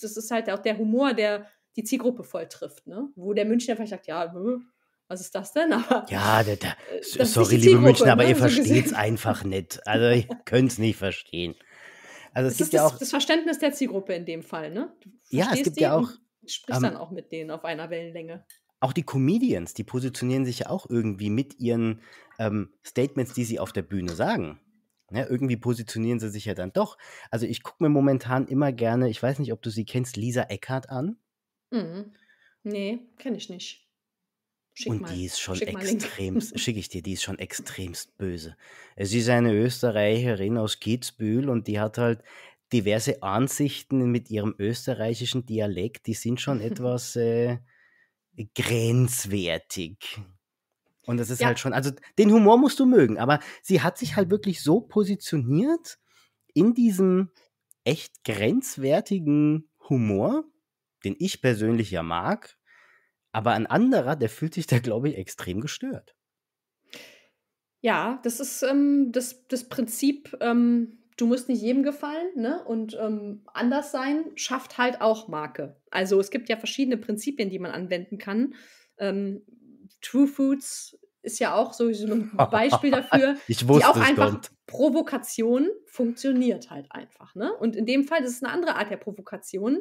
das ist halt auch der Humor, der die Zielgruppe voll trifft, ne? Wo der Münchner vielleicht sagt, ja, was ist das denn? Aber, ja, da, da, äh, sorry, liebe München, aber ne? ihr so versteht es einfach nicht. Also, ihr könnt es nicht verstehen. Also, es, es gibt ja auch. Das, Verständnis der Zielgruppe in dem Fall, ne? ja, es gibt ja auch. Sprichst ähm, dann auch mit denen auf einer Wellenlänge. Auch die Comedians, die positionieren sich ja auch irgendwie mit ihren ähm, Statements, die sie auf der Bühne sagen. Ja, ne? irgendwie positionieren sie sich ja dann doch. Also ich gucke mir momentan immer gerne, ich weiß nicht, ob du sie kennst, Lisa Eckhardt an. Mhm. Nee, kenne ich nicht. Schick und mal, die ist schon schick extrem, schicke ich dir, die ist schon extremst böse. Es ist eine Österreicherin aus Kitzbühel und die hat halt diverse Ansichten mit ihrem österreichischen Dialekt, die sind schon etwas äh, grenzwertig. Und das ist ja. halt schon, also den Humor musst du mögen, aber sie hat sich halt wirklich so positioniert in diesem echt grenzwertigen Humor, den ich persönlich ja mag, aber ein anderer, der fühlt sich da, glaube ich, extrem gestört. Ja, das ist ähm, das, das Prinzip, ähm, du musst nicht jedem gefallen ne? und ähm, anders sein schafft halt auch Marke. Also es gibt ja verschiedene Prinzipien, die man anwenden kann. Ähm, True Foods ist ja auch so ein Beispiel dafür, ich wusste die auch einfach kommt. Provokation funktioniert halt einfach. Ne? Und in dem Fall, das ist eine andere Art der Provokation.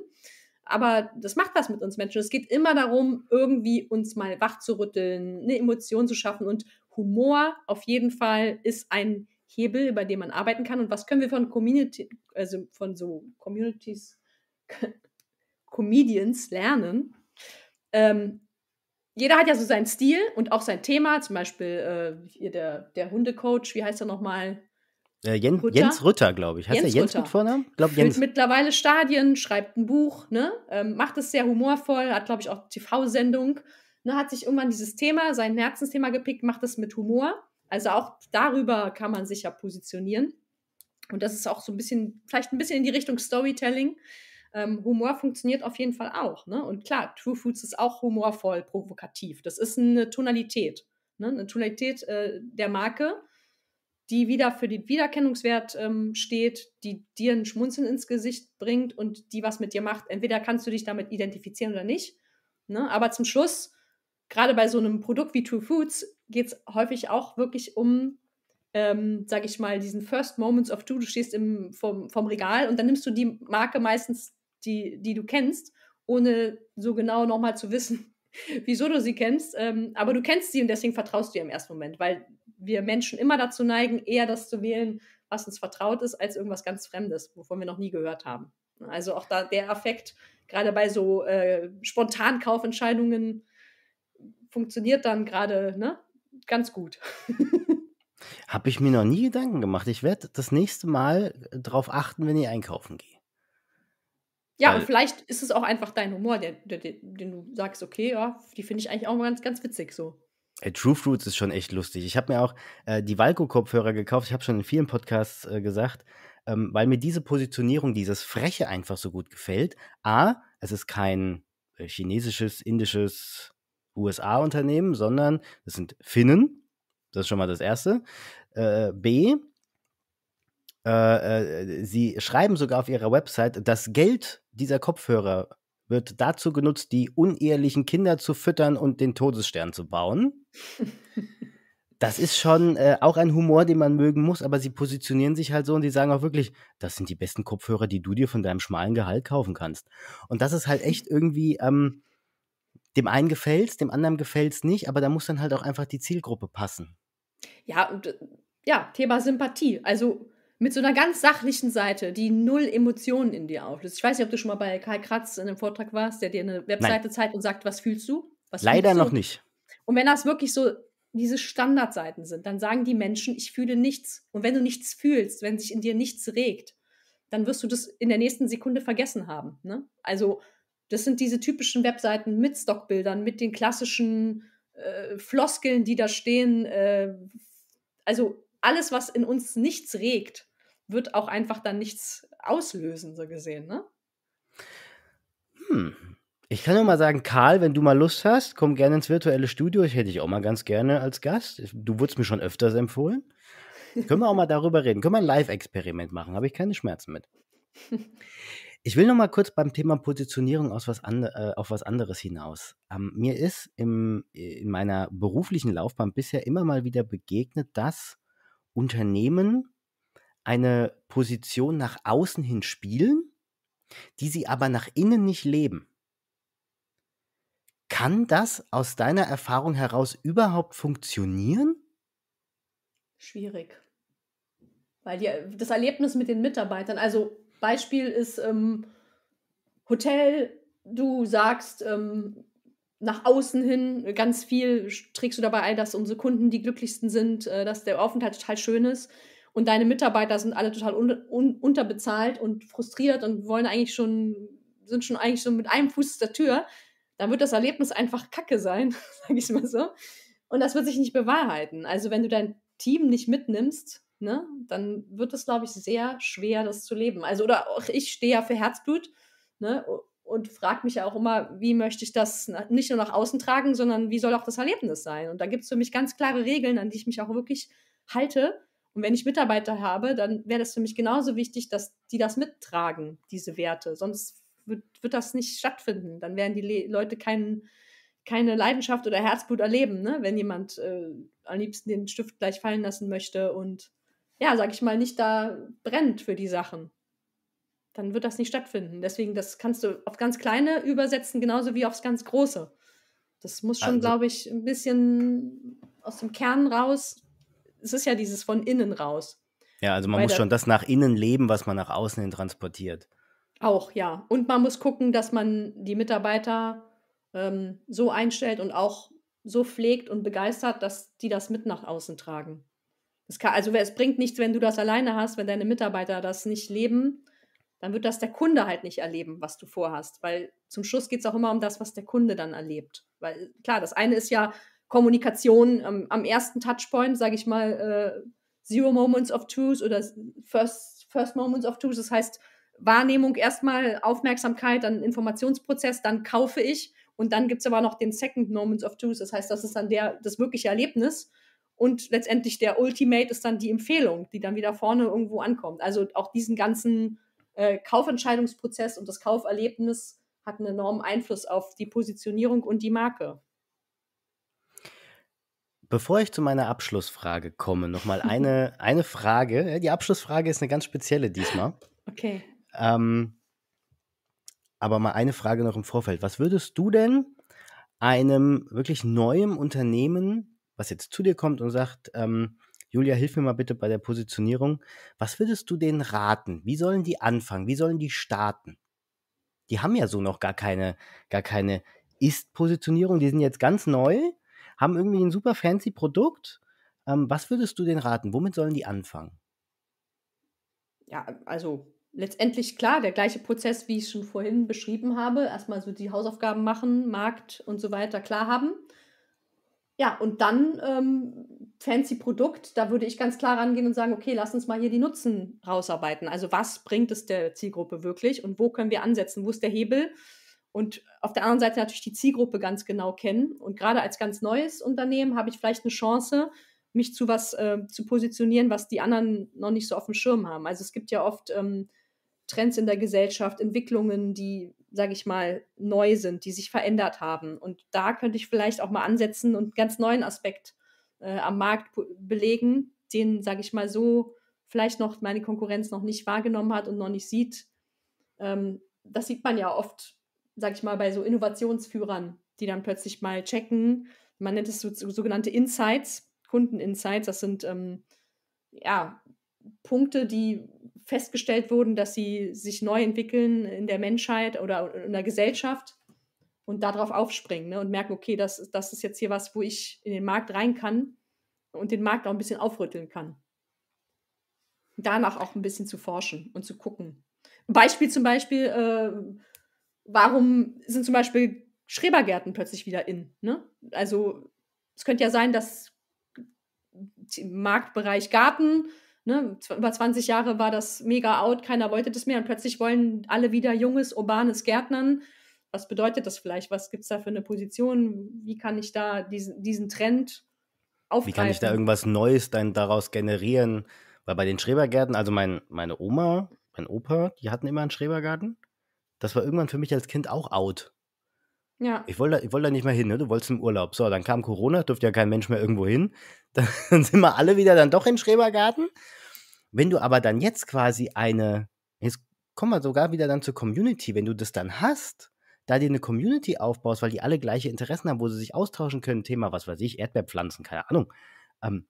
Aber das macht was mit uns Menschen. Es geht immer darum, irgendwie uns mal wach zu rütteln, eine Emotion zu schaffen. Und Humor auf jeden Fall ist ein Hebel, über den man arbeiten kann. Und was können wir von Community, also von so Communities, Comedians lernen? Ähm, jeder hat ja so seinen Stil und auch sein Thema. Zum Beispiel äh, hier der, der Hundecoach, wie heißt er nochmal? Äh, Jen, Rütter? Jens Rütter, glaube ich. Heißt Jens er Jens Rütter. mit Vornamen? Glaub, Jens. Fühlt mittlerweile Stadien, schreibt ein Buch, ne? Ähm, macht es sehr humorvoll, hat, glaube ich, auch TV-Sendung. Ne? Hat sich irgendwann dieses Thema, sein Herzensthema gepickt, macht es mit Humor. Also auch darüber kann man sich ja positionieren. Und das ist auch so ein bisschen, vielleicht ein bisschen in die Richtung Storytelling. Ähm, Humor funktioniert auf jeden Fall auch. Ne? Und klar, True Foods ist auch humorvoll, provokativ. Das ist eine Tonalität. Ne? Eine Tonalität äh, der Marke die wieder für den Wiedererkennungswert ähm, steht, die dir ein Schmunzeln ins Gesicht bringt und die was mit dir macht. Entweder kannst du dich damit identifizieren oder nicht. Ne? Aber zum Schluss, gerade bei so einem Produkt wie True Foods, geht es häufig auch wirklich um, ähm, sag ich mal, diesen First Moments of Two. Du stehst im, vom, vom Regal und dann nimmst du die Marke meistens, die, die du kennst, ohne so genau nochmal zu wissen, wieso du sie kennst. Ähm, aber du kennst sie und deswegen vertraust du ihr im ersten Moment, weil wir Menschen immer dazu neigen, eher das zu wählen, was uns vertraut ist, als irgendwas ganz Fremdes, wovon wir noch nie gehört haben. Also auch da der Effekt, gerade bei so äh, spontanen Kaufentscheidungen, funktioniert dann gerade ne, ganz gut. Habe ich mir noch nie Gedanken gemacht. Ich werde das nächste Mal äh, darauf achten, wenn ich einkaufen gehe. Ja, Weil und vielleicht ist es auch einfach dein Humor, der, der, den du sagst, okay, ja, die finde ich eigentlich auch ganz, ganz witzig so. Hey, True Fruits ist schon echt lustig. Ich habe mir auch äh, die valko kopfhörer gekauft. Ich habe schon in vielen Podcasts äh, gesagt, ähm, weil mir diese Positionierung, dieses Freche einfach so gut gefällt. A, es ist kein äh, chinesisches, indisches USA-Unternehmen, sondern es sind Finnen. Das ist schon mal das Erste. Äh, B, äh, äh, sie schreiben sogar auf ihrer Website, das Geld dieser Kopfhörer wird dazu genutzt, die unehrlichen Kinder zu füttern und den Todesstern zu bauen das ist schon äh, auch ein Humor, den man mögen muss, aber sie positionieren sich halt so und die sagen auch wirklich, das sind die besten Kopfhörer, die du dir von deinem schmalen Gehalt kaufen kannst. Und das ist halt echt irgendwie, ähm, dem einen gefällt's, dem anderen gefällt es nicht, aber da muss dann halt auch einfach die Zielgruppe passen. Ja, und äh, ja, Thema Sympathie. Also mit so einer ganz sachlichen Seite, die null Emotionen in dir auflöst. Ich weiß nicht, ob du schon mal bei Karl Kratz in einem Vortrag warst, der dir eine Webseite Nein. zeigt und sagt, was fühlst du? Was Leider fühlst du? noch nicht. Und wenn das wirklich so diese Standardseiten sind, dann sagen die Menschen, ich fühle nichts. Und wenn du nichts fühlst, wenn sich in dir nichts regt, dann wirst du das in der nächsten Sekunde vergessen haben. Ne? Also das sind diese typischen Webseiten mit Stockbildern, mit den klassischen äh, Floskeln, die da stehen. Äh, also alles, was in uns nichts regt, wird auch einfach dann nichts auslösen, so gesehen. Ne? Hm. Ich kann nur mal sagen, Karl, wenn du mal Lust hast, komm gerne ins virtuelle Studio. Ich hätte dich auch mal ganz gerne als Gast. Du wurdest mir schon öfters empfohlen. Können wir auch mal darüber reden? Können wir ein Live-Experiment machen? Habe ich keine Schmerzen mit. Ich will noch mal kurz beim Thema Positionierung aus was ande, äh, auf was anderes hinaus. Ähm, mir ist im, äh, in meiner beruflichen Laufbahn bisher immer mal wieder begegnet, dass Unternehmen eine Position nach außen hin spielen, die sie aber nach innen nicht leben. Kann das aus deiner Erfahrung heraus überhaupt funktionieren? Schwierig. Weil die, das Erlebnis mit den Mitarbeitern, also Beispiel ist ähm, Hotel, du sagst ähm, nach außen hin ganz viel, trägst du dabei ein, dass unsere Kunden die glücklichsten sind, äh, dass der Aufenthalt total schön ist und deine Mitarbeiter sind alle total un un unterbezahlt und frustriert und wollen eigentlich schon, sind schon eigentlich so mit einem Fuß zur Tür dann wird das Erlebnis einfach Kacke sein, sage ich mal so. Und das wird sich nicht bewahrheiten. Also wenn du dein Team nicht mitnimmst, ne, dann wird es, glaube ich, sehr schwer, das zu leben. Also oder auch ich stehe ja für Herzblut ne, und frage mich ja auch immer, wie möchte ich das nicht nur nach außen tragen, sondern wie soll auch das Erlebnis sein? Und da gibt es für mich ganz klare Regeln, an die ich mich auch wirklich halte. Und wenn ich Mitarbeiter habe, dann wäre das für mich genauso wichtig, dass die das mittragen, diese Werte. Sonst wird, wird das nicht stattfinden. Dann werden die Le Leute kein, keine Leidenschaft oder Herzblut erleben, ne? wenn jemand äh, am liebsten den Stift gleich fallen lassen möchte und ja, sag ich mal, nicht da brennt für die Sachen. Dann wird das nicht stattfinden. Deswegen, das kannst du auf ganz kleine übersetzen, genauso wie aufs ganz große. Das muss schon, also. glaube ich, ein bisschen aus dem Kern raus. Es ist ja dieses von innen raus. Ja, also man Weil muss schon das nach innen leben, was man nach außen hin transportiert. Auch, ja. Und man muss gucken, dass man die Mitarbeiter ähm, so einstellt und auch so pflegt und begeistert, dass die das mit nach außen tragen. Kann, also es bringt nichts, wenn du das alleine hast, wenn deine Mitarbeiter das nicht leben, dann wird das der Kunde halt nicht erleben, was du vorhast. Weil zum Schluss geht es auch immer um das, was der Kunde dann erlebt. Weil klar, das eine ist ja Kommunikation ähm, am ersten Touchpoint, sage ich mal, äh, Zero Moments of Truth oder First, First Moments of Truth. Das heißt, Wahrnehmung erstmal, Aufmerksamkeit, dann Informationsprozess, dann kaufe ich und dann gibt es aber noch den Second Moment of Truth. Das heißt, das ist dann der, das wirkliche Erlebnis. Und letztendlich der Ultimate ist dann die Empfehlung, die dann wieder vorne irgendwo ankommt. Also auch diesen ganzen äh, Kaufentscheidungsprozess und das Kauferlebnis hat einen enormen Einfluss auf die Positionierung und die Marke. Bevor ich zu meiner Abschlussfrage komme, nochmal eine, eine Frage. Die Abschlussfrage ist eine ganz spezielle diesmal. Okay. Ähm, aber mal eine Frage noch im Vorfeld. Was würdest du denn einem wirklich neuen Unternehmen, was jetzt zu dir kommt und sagt, ähm, Julia, hilf mir mal bitte bei der Positionierung, was würdest du denen raten? Wie sollen die anfangen? Wie sollen die starten? Die haben ja so noch gar keine, gar keine Ist-Positionierung. Die sind jetzt ganz neu, haben irgendwie ein super fancy Produkt. Ähm, was würdest du denen raten? Womit sollen die anfangen? Ja, also letztendlich klar der gleiche Prozess, wie ich es schon vorhin beschrieben habe. Erstmal so die Hausaufgaben machen, Markt und so weiter klar haben. Ja, und dann ähm, fancy Produkt, da würde ich ganz klar rangehen und sagen, okay, lass uns mal hier die Nutzen rausarbeiten. Also was bringt es der Zielgruppe wirklich und wo können wir ansetzen? Wo ist der Hebel? Und auf der anderen Seite natürlich die Zielgruppe ganz genau kennen. Und gerade als ganz neues Unternehmen habe ich vielleicht eine Chance, mich zu was äh, zu positionieren, was die anderen noch nicht so auf dem Schirm haben. Also es gibt ja oft ähm, Trends in der Gesellschaft, Entwicklungen, die, sage ich mal, neu sind, die sich verändert haben. Und da könnte ich vielleicht auch mal ansetzen und einen ganz neuen Aspekt äh, am Markt belegen, den, sage ich mal, so vielleicht noch meine Konkurrenz noch nicht wahrgenommen hat und noch nicht sieht. Ähm, das sieht man ja oft, sage ich mal, bei so Innovationsführern, die dann plötzlich mal checken. Man nennt es so, so, sogenannte Insights, Kundeninsights. Das sind ähm, ja Punkte, die festgestellt wurden, dass sie sich neu entwickeln in der Menschheit oder in der Gesellschaft und darauf aufspringen ne, und merken, okay, das, das ist jetzt hier was, wo ich in den Markt rein kann und den Markt auch ein bisschen aufrütteln kann. Danach auch ein bisschen zu forschen und zu gucken. Beispiel zum Beispiel, äh, warum sind zum Beispiel Schrebergärten plötzlich wieder in? Ne? Also es könnte ja sein, dass im Marktbereich Garten Ne, über 20 Jahre war das mega out, keiner wollte das mehr und plötzlich wollen alle wieder junges, urbanes Gärtnern. Was bedeutet das vielleicht? Was gibt es da für eine Position? Wie kann ich da diesen, diesen Trend aufgreifen? Wie kann ich da irgendwas Neues dann daraus generieren? Weil bei den Schrebergärten, also mein, meine Oma, mein Opa, die hatten immer einen Schrebergarten. Das war irgendwann für mich als Kind auch out. Ja. Ich wollte ich wollt da nicht mehr hin, ne? du wolltest im Urlaub. So, dann kam Corona, durfte ja kein Mensch mehr irgendwo hin. Dann sind wir alle wieder dann doch in den Schrebergarten. Wenn du aber dann jetzt quasi eine, jetzt kommen wir sogar wieder dann zur Community, wenn du das dann hast, da dir eine Community aufbaust, weil die alle gleiche Interessen haben, wo sie sich austauschen können, Thema, was weiß ich, Erdbeerpflanzen, keine Ahnung, ähm,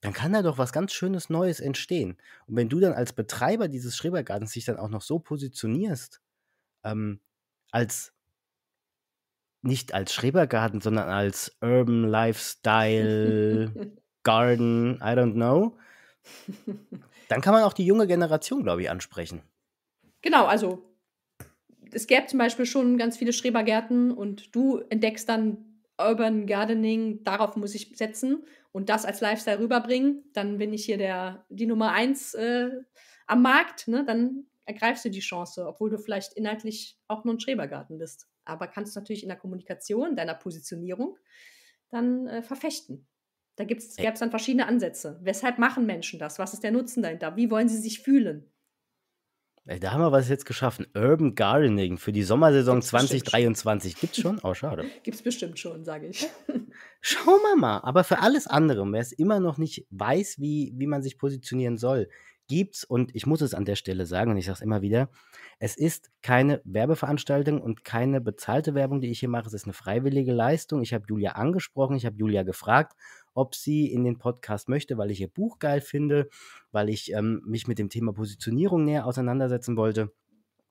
dann kann da doch was ganz Schönes Neues entstehen. Und wenn du dann als Betreiber dieses Schrebergartens dich dann auch noch so positionierst, ähm, als nicht als Schrebergarten, sondern als Urban Lifestyle Garden, I don't know, dann kann man auch die junge Generation, glaube ich, ansprechen. Genau, also es gäbe zum Beispiel schon ganz viele Schrebergärten und du entdeckst dann Urban Gardening, darauf muss ich setzen und das als Lifestyle rüberbringen, dann bin ich hier der, die Nummer eins äh, am Markt, ne? dann ergreifst du die Chance, obwohl du vielleicht inhaltlich auch nur ein Schrebergarten bist. Aber kannst du natürlich in der Kommunikation, deiner Positionierung dann äh, verfechten. Da gäbe es dann verschiedene Ansätze. Weshalb machen Menschen das? Was ist der Nutzen dahinter? Wie wollen sie sich fühlen? Da haben wir was jetzt geschaffen. Urban Gardening für die Sommersaison gibt's 2023. Gibt es schon? Oh, schade. Gibt es bestimmt schon, sage ich. Schauen wir mal. Aber für alles andere, wer es immer noch nicht weiß, wie, wie man sich positionieren soll, gibt's, und ich muss es an der Stelle sagen, und ich sage es immer wieder, es ist keine Werbeveranstaltung und keine bezahlte Werbung, die ich hier mache. Es ist eine freiwillige Leistung. Ich habe Julia angesprochen, ich habe Julia gefragt ob sie in den Podcast möchte, weil ich ihr Buch geil finde, weil ich ähm, mich mit dem Thema Positionierung näher auseinandersetzen wollte.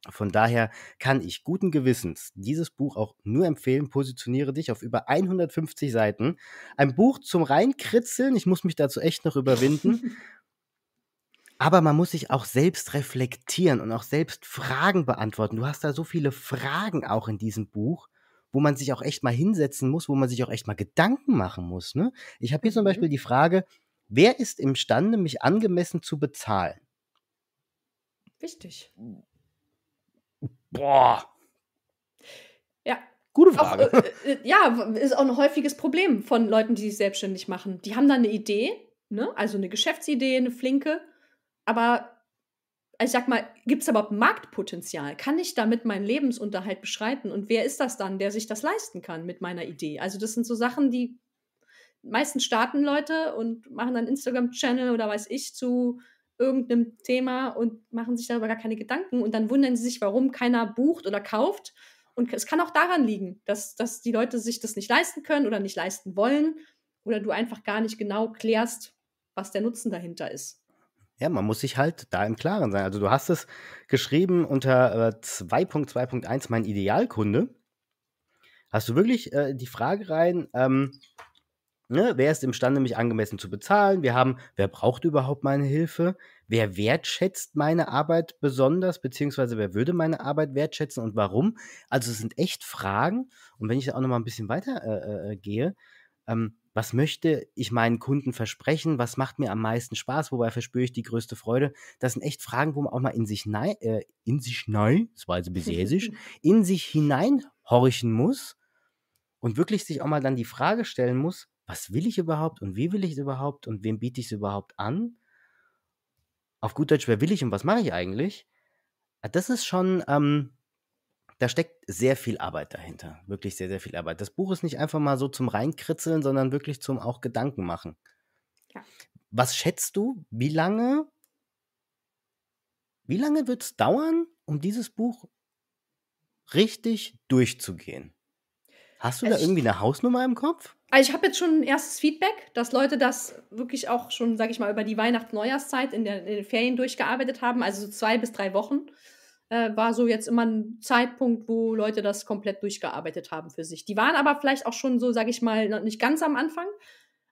Von daher kann ich guten Gewissens dieses Buch auch nur empfehlen. Positioniere dich auf über 150 Seiten. Ein Buch zum Reinkritzeln. Ich muss mich dazu echt noch überwinden. Aber man muss sich auch selbst reflektieren und auch selbst Fragen beantworten. Du hast da so viele Fragen auch in diesem Buch wo man sich auch echt mal hinsetzen muss, wo man sich auch echt mal Gedanken machen muss. Ne? Ich habe hier zum mhm. Beispiel die Frage, wer ist imstande, mich angemessen zu bezahlen? Wichtig. Boah. Ja. Gute Frage. Auch, äh, äh, äh, ja, ist auch ein häufiges Problem von Leuten, die sich selbstständig machen. Die haben da eine Idee, ne? also eine Geschäftsidee, eine flinke, aber also ich sag mal, gibt es überhaupt Marktpotenzial? Kann ich damit meinen Lebensunterhalt beschreiten? Und wer ist das dann, der sich das leisten kann mit meiner Idee? Also das sind so Sachen, die meistens starten Leute und machen dann Instagram-Channel oder weiß ich zu irgendeinem Thema und machen sich darüber gar keine Gedanken und dann wundern sie sich, warum keiner bucht oder kauft. Und es kann auch daran liegen, dass, dass die Leute sich das nicht leisten können oder nicht leisten wollen oder du einfach gar nicht genau klärst, was der Nutzen dahinter ist. Ja, man muss sich halt da im Klaren sein. Also du hast es geschrieben unter äh, 2.2.1, mein Idealkunde. Hast du wirklich äh, die Frage rein, ähm, ne, wer ist imstande, mich angemessen zu bezahlen? Wir haben, wer braucht überhaupt meine Hilfe? Wer wertschätzt meine Arbeit besonders, beziehungsweise wer würde meine Arbeit wertschätzen und warum? Also es sind echt Fragen. Und wenn ich da auch nochmal ein bisschen weiter äh, äh, äh gehe, ähm, was möchte ich meinen Kunden versprechen, was macht mir am meisten Spaß, wobei verspüre ich die größte Freude. Das sind echt Fragen, wo man auch mal in sich nein, äh, in sich nein, das war also besäßig, in sich hineinhorchen muss und wirklich sich auch mal dann die Frage stellen muss, was will ich überhaupt und wie will ich es überhaupt und wem biete ich es überhaupt an? Auf gut Deutsch, wer will ich und was mache ich eigentlich? Ah, das ist schon ähm, da steckt sehr viel Arbeit dahinter. Wirklich sehr, sehr viel Arbeit. Das Buch ist nicht einfach mal so zum Reinkritzeln, sondern wirklich zum auch Gedanken machen. Ja. Was schätzt du, wie lange, wie lange wird es dauern, um dieses Buch richtig durchzugehen? Hast du es da irgendwie eine Hausnummer im Kopf? Also ich habe jetzt schon ein erstes Feedback, dass Leute das wirklich auch schon, sag ich mal, über die Weihnachts-Neujahrszeit in, in, den Ferien durchgearbeitet haben, also so zwei bis drei Wochen äh, war so jetzt immer ein Zeitpunkt, wo Leute das komplett durchgearbeitet haben für sich. Die waren aber vielleicht auch schon so, sage ich mal, noch nicht ganz am Anfang.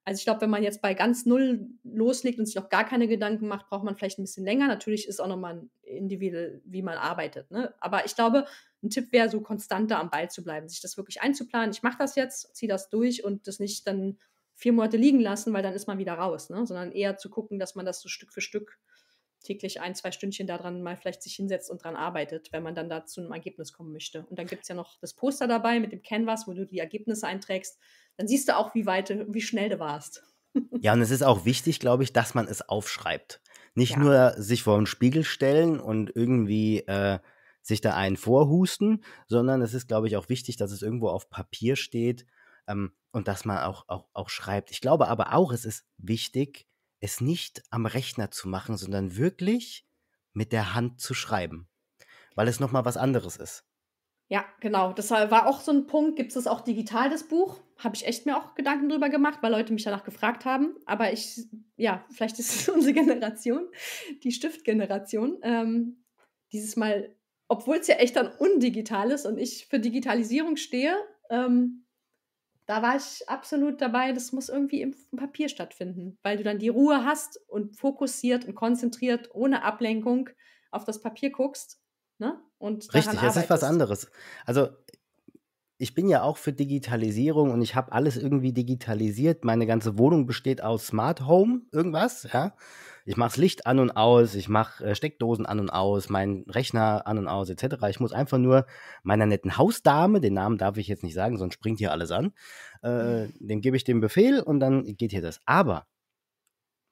Also ich glaube, wenn man jetzt bei ganz null loslegt und sich noch gar keine Gedanken macht, braucht man vielleicht ein bisschen länger. Natürlich ist auch nochmal ein Individuell, wie man arbeitet. Ne? Aber ich glaube, ein Tipp wäre, so konstanter am Ball zu bleiben, sich das wirklich einzuplanen. Ich mache das jetzt, ziehe das durch und das nicht dann vier Monate liegen lassen, weil dann ist man wieder raus. Ne? Sondern eher zu gucken, dass man das so Stück für Stück täglich ein, zwei Stündchen daran mal vielleicht sich hinsetzt und daran arbeitet, wenn man dann da zu einem Ergebnis kommen möchte. Und dann gibt es ja noch das Poster dabei mit dem Canvas, wo du die Ergebnisse einträgst. Dann siehst du auch, wie weit, wie schnell du warst. Ja, und es ist auch wichtig, glaube ich, dass man es aufschreibt. Nicht ja. nur sich vor den Spiegel stellen und irgendwie äh, sich da einen vorhusten, sondern es ist, glaube ich, auch wichtig, dass es irgendwo auf Papier steht ähm, und dass man auch, auch, auch schreibt. Ich glaube aber auch, es ist wichtig, es nicht am Rechner zu machen, sondern wirklich mit der Hand zu schreiben, weil es nochmal was anderes ist. Ja, genau. Das war auch so ein Punkt. Gibt es auch digital, das Buch? Habe ich echt mir auch Gedanken drüber gemacht, weil Leute mich danach gefragt haben. Aber ich, ja, vielleicht ist es unsere Generation, die Stiftgeneration, ähm, dieses Mal, obwohl es ja echt dann undigital ist und ich für Digitalisierung stehe, ähm, da war ich absolut dabei, das muss irgendwie im Papier stattfinden, weil du dann die Ruhe hast und fokussiert und konzentriert, ohne Ablenkung auf das Papier guckst. Ne? Und Richtig, arbeitest. ist was anderes. Also ich bin ja auch für Digitalisierung und ich habe alles irgendwie digitalisiert. Meine ganze Wohnung besteht aus Smart Home, irgendwas, ja ich mache das Licht an und aus, ich mache äh, Steckdosen an und aus, meinen Rechner an und aus, etc. Ich muss einfach nur meiner netten Hausdame, den Namen darf ich jetzt nicht sagen, sonst springt hier alles an, äh, mhm. dem gebe ich den Befehl und dann geht hier das. Aber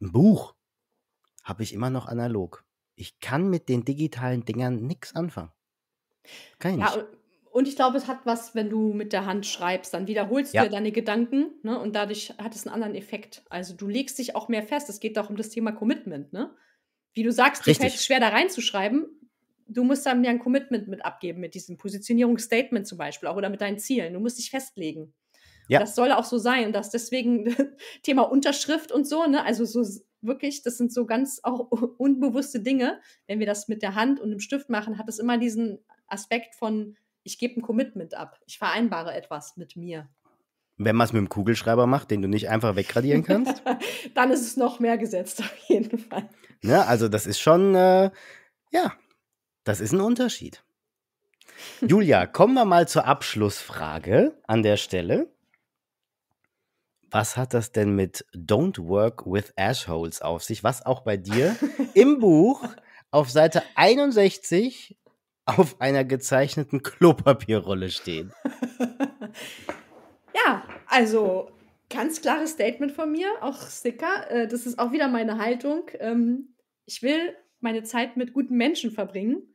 ein Buch habe ich immer noch analog. Ich kann mit den digitalen Dingern nichts anfangen. Kann ich nicht. Ja, und ich glaube, es hat was, wenn du mit der Hand schreibst, dann wiederholst ja. du deine Gedanken ne? und dadurch hat es einen anderen Effekt. Also du legst dich auch mehr fest. Es geht auch um das Thema Commitment. Ne? Wie du sagst, es dir fällt schwer, da reinzuschreiben. Du musst dann ja ein Commitment mit abgeben, mit diesem Positionierungsstatement zum Beispiel, auch oder mit deinen Zielen. Du musst dich festlegen. Ja. das soll auch so sein, dass deswegen Thema Unterschrift und so, ne? also so wirklich, das sind so ganz auch unbewusste Dinge. Wenn wir das mit der Hand und einem Stift machen, hat es immer diesen Aspekt von ich gebe ein Commitment ab. Ich vereinbare etwas mit mir. Wenn man es mit dem Kugelschreiber macht, den du nicht einfach wegradieren kannst, dann ist es noch mehr gesetzt auf jeden Fall. Ja, ne, also das ist schon, äh, ja, das ist ein Unterschied. Julia, kommen wir mal zur Abschlussfrage an der Stelle. Was hat das denn mit Don't Work with Assholes auf sich, was auch bei dir im Buch auf Seite 61 auf einer gezeichneten Klopapierrolle stehen. ja, also ganz klares Statement von mir, auch Sticker. Äh, das ist auch wieder meine Haltung. Ähm, ich will meine Zeit mit guten Menschen verbringen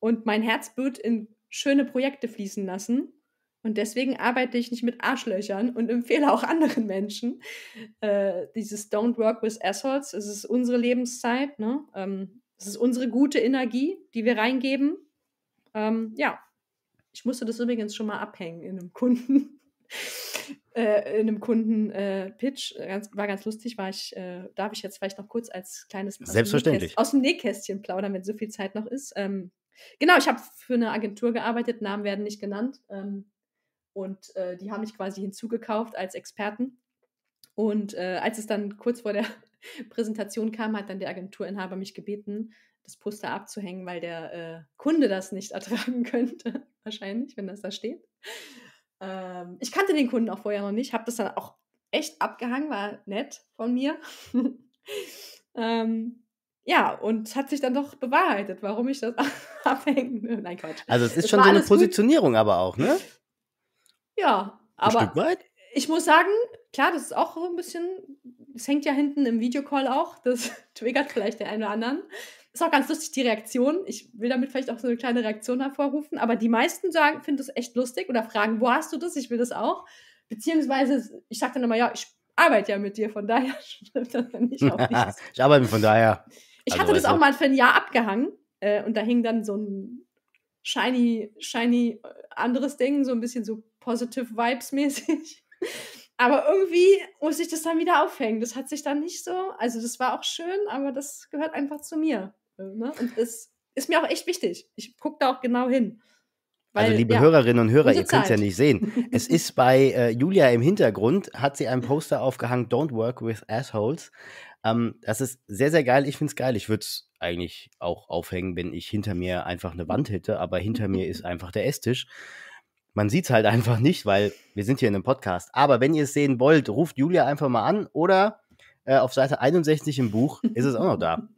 und mein Herzblut in schöne Projekte fließen lassen. Und deswegen arbeite ich nicht mit Arschlöchern und empfehle auch anderen Menschen. Äh, dieses Don't Work with Assholes, es ist unsere Lebenszeit, ne? Ähm, es ist unsere gute Energie, die wir reingeben. Ähm, ja, ich musste das übrigens schon mal abhängen in einem Kunden. Äh, in einem Kunden-Pitch. Äh, war ganz lustig, war ich, äh, darf ich jetzt vielleicht noch kurz als kleines Selbstverständlich. Aus, dem Nähkästchen plaudern, wenn so viel Zeit noch ist. Ähm, genau, ich habe für eine Agentur gearbeitet, Namen werden nicht genannt. Ähm, und äh, die haben mich quasi hinzugekauft als Experten. Und äh, als es dann kurz vor der Präsentation kam, hat dann der Agenturinhaber mich gebeten, das Poster abzuhängen, weil der äh, Kunde das nicht ertragen könnte, wahrscheinlich, wenn das da steht. Ähm, ich kannte den Kunden auch vorher noch nicht, habe das dann auch echt abgehangen, war nett von mir. ähm, ja, und es hat sich dann doch bewahrheitet, warum ich das abhängen. Nein, Quatsch. Also es ist das schon so eine Positionierung gut. aber auch, ne? Ja, ein aber Stück weit? ich muss sagen, klar, das ist auch so ein bisschen, es hängt ja hinten im Videocall auch, das triggert vielleicht den einen oder anderen ist auch ganz lustig, die Reaktion. Ich will damit vielleicht auch so eine kleine Reaktion hervorrufen, aber die meisten sagen, finden das echt lustig oder fragen, wo hast du das? Ich will das auch. Beziehungsweise, ich sage dann immer, ja, ich arbeite ja mit dir, von daher stimmt das nicht auf ich arbeite von daher. Ich also, hatte das also auch mal für ein Jahr abgehangen äh, und da hing dann so ein shiny, shiny äh, anderes Ding, so ein bisschen so positive Vibes mäßig. Aber irgendwie muss ich das dann wieder aufhängen. Das hat sich dann nicht so, also das war auch schön, aber das gehört einfach zu mir. Äh, ne? Und es ist mir auch echt wichtig. Ich gucke da auch genau hin. Also, weil, also liebe ja, Hörerinnen und Hörer, ihr könnt es ja nicht sehen. Es ist bei äh, Julia im Hintergrund, hat sie ein Poster aufgehangen, Don't Work with Assholes. Ähm, das ist sehr, sehr geil. Ich finde es geil. Ich würde es eigentlich auch aufhängen, wenn ich hinter mir einfach eine Wand hätte, aber hinter mir ist einfach der Esstisch. Man sieht es halt einfach nicht, weil wir sind hier in einem Podcast. Aber wenn ihr es sehen wollt, ruft Julia einfach mal an oder äh, auf Seite 61 im Buch ist es auch noch da.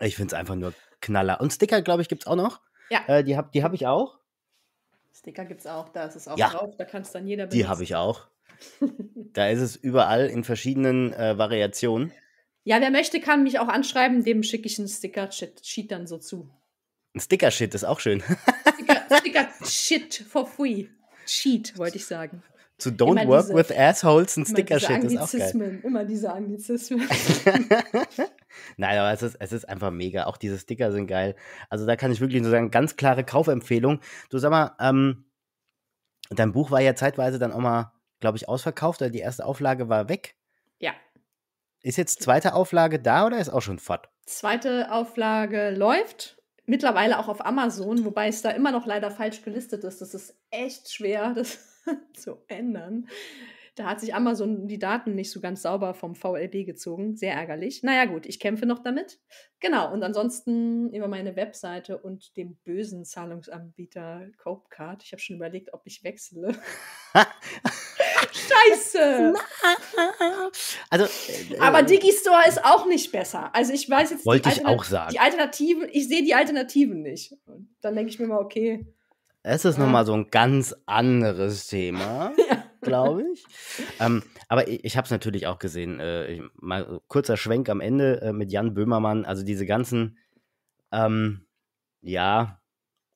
Ich finde es einfach nur Knaller. Und Sticker, glaube ich, gibt es auch noch. Ja. Äh, die habe die hab ich auch. Sticker gibt es auch, da ist es auch ja. drauf, da kann es dann jeder benutzen. Die habe ich auch. da ist es überall in verschiedenen äh, Variationen. Ja, wer möchte, kann mich auch anschreiben, dem schicke ich einen Sticker-Sheet dann so zu. Ein sticker sheet ist auch schön. Sticker-Shit Sticker for free. Cheat, wollte ich sagen. Zu Don't immer Work diese, with Assholes ein Sticker-Shit ist auch geil. Immer diese Anglizismen. Nein, aber es ist, es ist einfach mega. Auch diese Sticker sind geil. Also da kann ich wirklich nur sagen, ganz klare Kaufempfehlung. Du sag mal, ähm, dein Buch war ja zeitweise dann auch mal, glaube ich, ausverkauft oder die erste Auflage war weg. Ja. Ist jetzt zweite Auflage da oder ist auch schon fort? Zweite Auflage läuft mittlerweile auch auf Amazon, wobei es da immer noch leider falsch gelistet ist. Das ist echt schwer. Das zu ändern. Da hat sich Amazon die Daten nicht so ganz sauber vom VLB gezogen. Sehr ärgerlich. Naja, gut, ich kämpfe noch damit. Genau, und ansonsten über meine Webseite und dem bösen Zahlungsanbieter Copecard. Ich habe schon überlegt, ob ich wechsle. Scheiße! Also, äh, Aber äh, Digistore ist auch nicht besser. Also, ich weiß jetzt. Wollte ich auch sagen. Die Alternativen, ich sehe die Alternativen nicht. Und dann denke ich mir mal, okay es ist ja. nochmal so ein ganz anderes Thema, ja. glaube ich. ähm, aber ich, ich habe es natürlich auch gesehen. Äh, ich, mal kurzer Schwenk am Ende äh, mit Jan Böhmermann. Also diese ganzen, ähm, ja,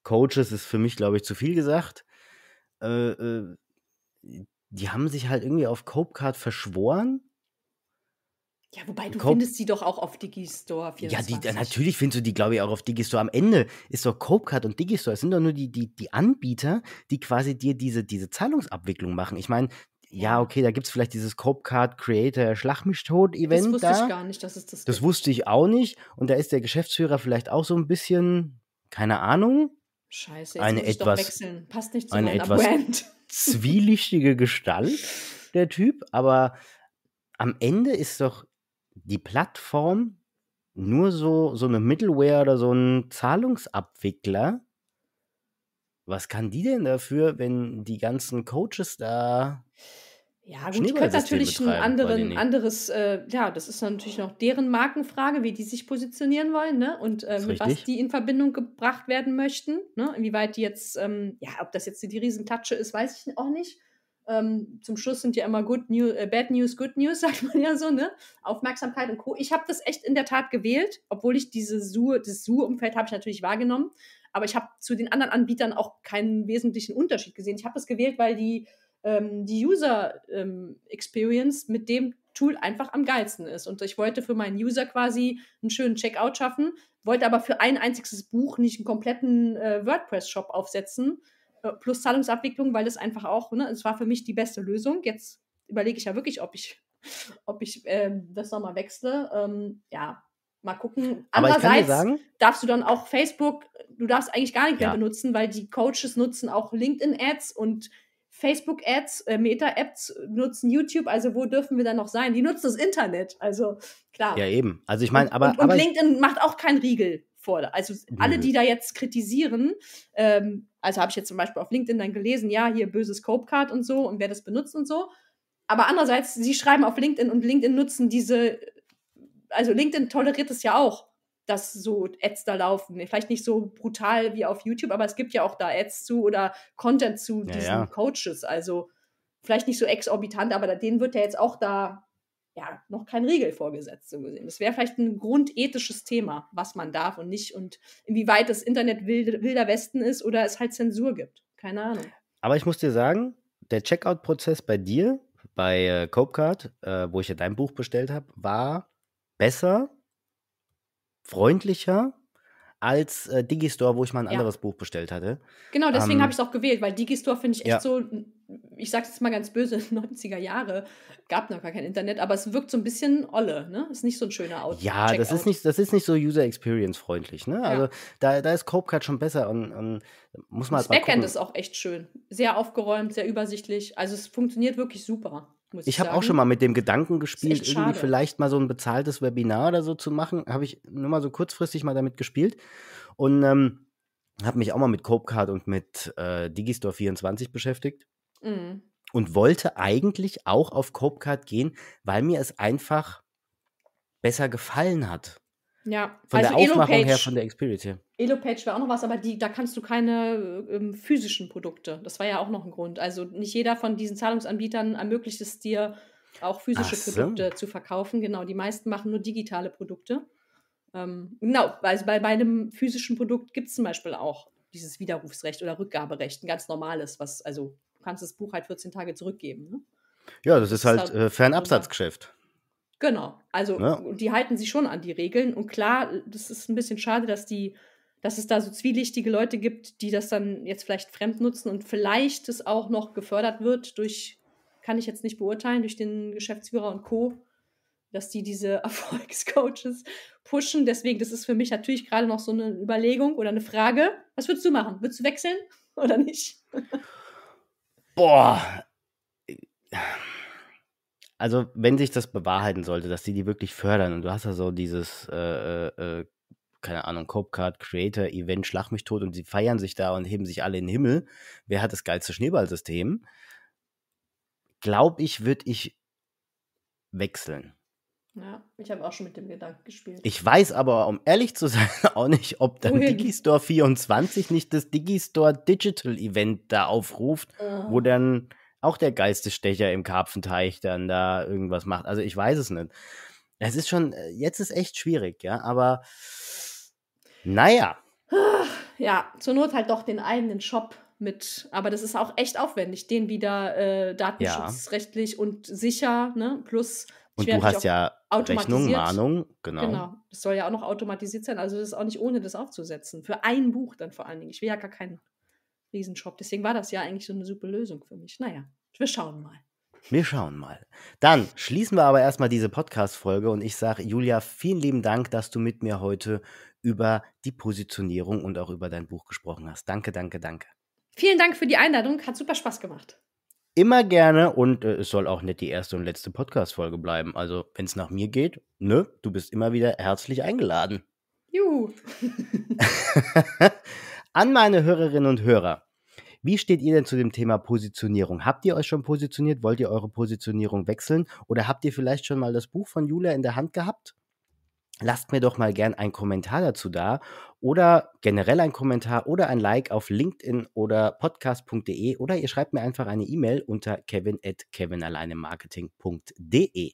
Coaches ist für mich, glaube ich, zu viel gesagt. Äh, äh die haben sich halt irgendwie auf Copecard verschworen ja, wobei du Cope. findest sie doch auch auf Digistore. 24. Ja, die, natürlich findest du die, glaube ich, auch auf Digistore. Am Ende ist doch Copecard und Digistore, es sind doch nur die, die, die Anbieter, die quasi dir diese, diese Zahlungsabwicklung machen. Ich meine, ja, okay, da gibt es vielleicht dieses Copecard Creator Schlachmischtod-Event. Das wusste da. ich gar nicht, dass es das gibt. wusste ich auch nicht. Und da ist der Geschäftsführer vielleicht auch so ein bisschen, keine Ahnung. Scheiße, jetzt eine etwas, Passt nicht zu eine etwas Brand. zwielichtige Gestalt, der Typ. Aber am Ende ist doch die Plattform nur so, so eine Middleware oder so ein Zahlungsabwickler, was kann die denn dafür, wenn die ganzen Coaches da. Ja, gut, ich könnte natürlich ein anderen, anderes, äh, ja, das ist natürlich noch deren Markenfrage, wie die sich positionieren wollen, ne? Und äh, mit was die in Verbindung gebracht werden möchten, ne? Inwieweit die jetzt, ähm, ja, ob das jetzt die Riesenklatsche ist, weiß ich auch nicht. Ähm, zum Schluss sind ja immer good New, äh, Bad News, Good News, sagt man ja so, ne? Aufmerksamkeit und Co. Ich habe das echt in der Tat gewählt, obwohl ich diese Su das Su-Umfeld habe ich natürlich wahrgenommen, aber ich habe zu den anderen Anbietern auch keinen wesentlichen Unterschied gesehen. Ich habe das gewählt, weil die, ähm, die User-Experience ähm, mit dem Tool einfach am geilsten ist. Und ich wollte für meinen User quasi einen schönen Checkout schaffen, wollte aber für ein einziges Buch nicht einen kompletten äh, WordPress-Shop aufsetzen, äh, plus Zahlungsabwicklung, weil das einfach auch, ne, es war für mich die beste Lösung. Jetzt überlege ich ja wirklich, ob ich, ob ich äh, das nochmal wechsle. Ähm, ja, mal gucken. Andererseits sagen, darfst du dann auch Facebook, du darfst eigentlich gar nicht mehr ja. benutzen, weil die Coaches nutzen auch LinkedIn-Ads und Facebook-Ads, äh, Meta-Apps nutzen YouTube, also wo dürfen wir dann noch sein? Die nutzen das Internet, also klar. Ja, eben. Also ich meine, aber. Und, und aber LinkedIn macht auch keinen Riegel vor. Also alle, die da jetzt kritisieren, ähm, also habe ich jetzt zum Beispiel auf LinkedIn dann gelesen, ja, hier böses Copecard und so und wer das benutzt und so. Aber andererseits, sie schreiben auf LinkedIn und LinkedIn nutzen diese, also LinkedIn toleriert es ja auch, dass so Ads da laufen. Vielleicht nicht so brutal wie auf YouTube, aber es gibt ja auch da Ads zu oder Content zu ja, diesen ja. Coaches. Also vielleicht nicht so exorbitant, aber denen wird ja jetzt auch da ja noch kein Regel vorgesetzt, so gesehen. Das wäre vielleicht ein grundethisches Thema, was man darf und nicht und inwieweit das Internet wild, wilder Westen ist oder es halt Zensur gibt. Keine Ahnung. Aber ich muss dir sagen, der Checkout-Prozess bei dir, bei äh, Copecard, äh, wo ich ja dein Buch bestellt habe, war besser, freundlicher als äh, Digistore, wo ich mal ein ja. anderes Buch bestellt hatte. Genau, deswegen ähm, habe ich es auch gewählt, weil Digistore finde ich echt ja. so ich sag's jetzt mal ganz böse, 90er Jahre, gab noch gar kein Internet, aber es wirkt so ein bisschen olle, ne? Ist nicht so ein schöner Out. Ja, das ist, nicht, das ist nicht so User Experience freundlich, ne? Ja. Also da, da ist Copecard schon besser und, und muss man. Das halt Backend gucken. ist auch echt schön. Sehr aufgeräumt, sehr übersichtlich. Also es funktioniert wirklich super. Muss ich, ich habe auch schon mal mit dem Gedanken gespielt, irgendwie vielleicht mal so ein bezahltes Webinar oder so zu machen. Habe ich nur mal so kurzfristig mal damit gespielt. Und ähm, habe mich auch mal mit Copecard und mit äh, Digistore 24 beschäftigt. Mhm. Und wollte eigentlich auch auf Copecard gehen, weil mir es einfach besser gefallen hat. Ja, von also der Aufmachung her, von der Experience her. Elopage wäre auch noch was, aber die, da kannst du keine ähm, physischen Produkte. Das war ja auch noch ein Grund. Also nicht jeder von diesen Zahlungsanbietern ermöglicht es dir, auch physische so. Produkte zu verkaufen. Genau, die meisten machen nur digitale Produkte. Ähm, genau, also bei, bei einem physischen Produkt gibt es zum Beispiel auch dieses Widerrufsrecht oder Rückgaberecht, ein ganz normales, was also kannst das Buch halt 14 Tage zurückgeben. Ne? Ja, das, das ist halt äh, Fernabsatzgeschäft. Genau, also ja. die halten sich schon an die Regeln. Und klar, das ist ein bisschen schade, dass die, dass es da so zwielichtige Leute gibt, die das dann jetzt vielleicht fremd nutzen und vielleicht es auch noch gefördert wird durch, kann ich jetzt nicht beurteilen, durch den Geschäftsführer und Co dass die diese Erfolgscoaches pushen. Deswegen, das ist für mich natürlich gerade noch so eine Überlegung oder eine Frage. Was würdest du machen? Würdest du wechseln oder nicht? Boah. Also, wenn sich das bewahrheiten sollte, dass die die wirklich fördern und du hast ja so dieses, äh, äh, äh keine Ahnung, Copcard Creator Event, Schlag mich tot und sie feiern sich da und heben sich alle in den Himmel. Wer hat das geilste Schneeballsystem? Glaub ich, würde ich wechseln. Ja, ich habe auch schon mit dem Gedanken gespielt. Ich weiß aber, um ehrlich zu sein, auch nicht, ob dann Wohin? Digistore 24 nicht das Digistore Digital Event da aufruft, ah. wo dann auch der Geistesstecher im Karpfenteich dann da irgendwas macht. Also ich weiß es nicht. Es ist schon, äh, jetzt ist echt schwierig, ja, aber naja. Ja, zur Not halt doch den eigenen Shop mit, aber das ist auch echt aufwendig, den wieder äh, datenschutzrechtlich ja. und sicher, ne, plus und du hast ja Rechnung, Mahnung, genau. Genau, das soll ja auch noch automatisiert sein. Also das ist auch nicht ohne das aufzusetzen. Für ein Buch dann vor allen Dingen. Ich will ja gar keinen Riesenshop. Deswegen war das ja eigentlich so eine super Lösung für mich. Naja, wir schauen mal. Wir schauen mal. Dann schließen wir aber erstmal diese Podcast-Folge und ich sage, Julia, vielen lieben Dank, dass du mit mir heute über die Positionierung und auch über dein Buch gesprochen hast. Danke, danke, danke. Vielen Dank für die Einladung. Hat super Spaß gemacht immer gerne und äh, es soll auch nicht die erste und letzte Podcast-Folge bleiben. Also, wenn es nach mir geht, ne, du bist immer wieder herzlich eingeladen. Juhu! An meine Hörerinnen und Hörer. Wie steht ihr denn zu dem Thema Positionierung? Habt ihr euch schon positioniert? Wollt ihr eure Positionierung wechseln? Oder habt ihr vielleicht schon mal das Buch von Julia in der Hand gehabt? Lasst mir doch mal gern einen Kommentar dazu da oder generell ein Kommentar oder ein Like auf LinkedIn oder podcast.de oder ihr schreibt mir einfach eine E-Mail unter kevin at kevinalleinemarketing.de.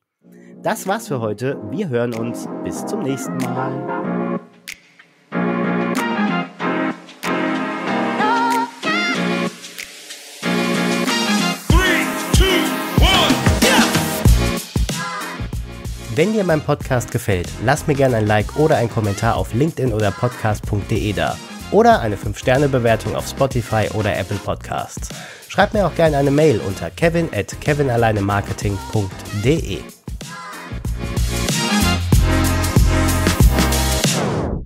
Das war's für heute. Wir hören uns. Bis zum nächsten Mal. Wenn dir mein Podcast gefällt, lass mir gerne ein Like oder ein Kommentar auf LinkedIn oder podcast.de da. Oder eine 5-Sterne-Bewertung auf Spotify oder Apple Podcasts. Schreib mir auch gerne eine Mail unter kevin at kevinalleinemarketing.de.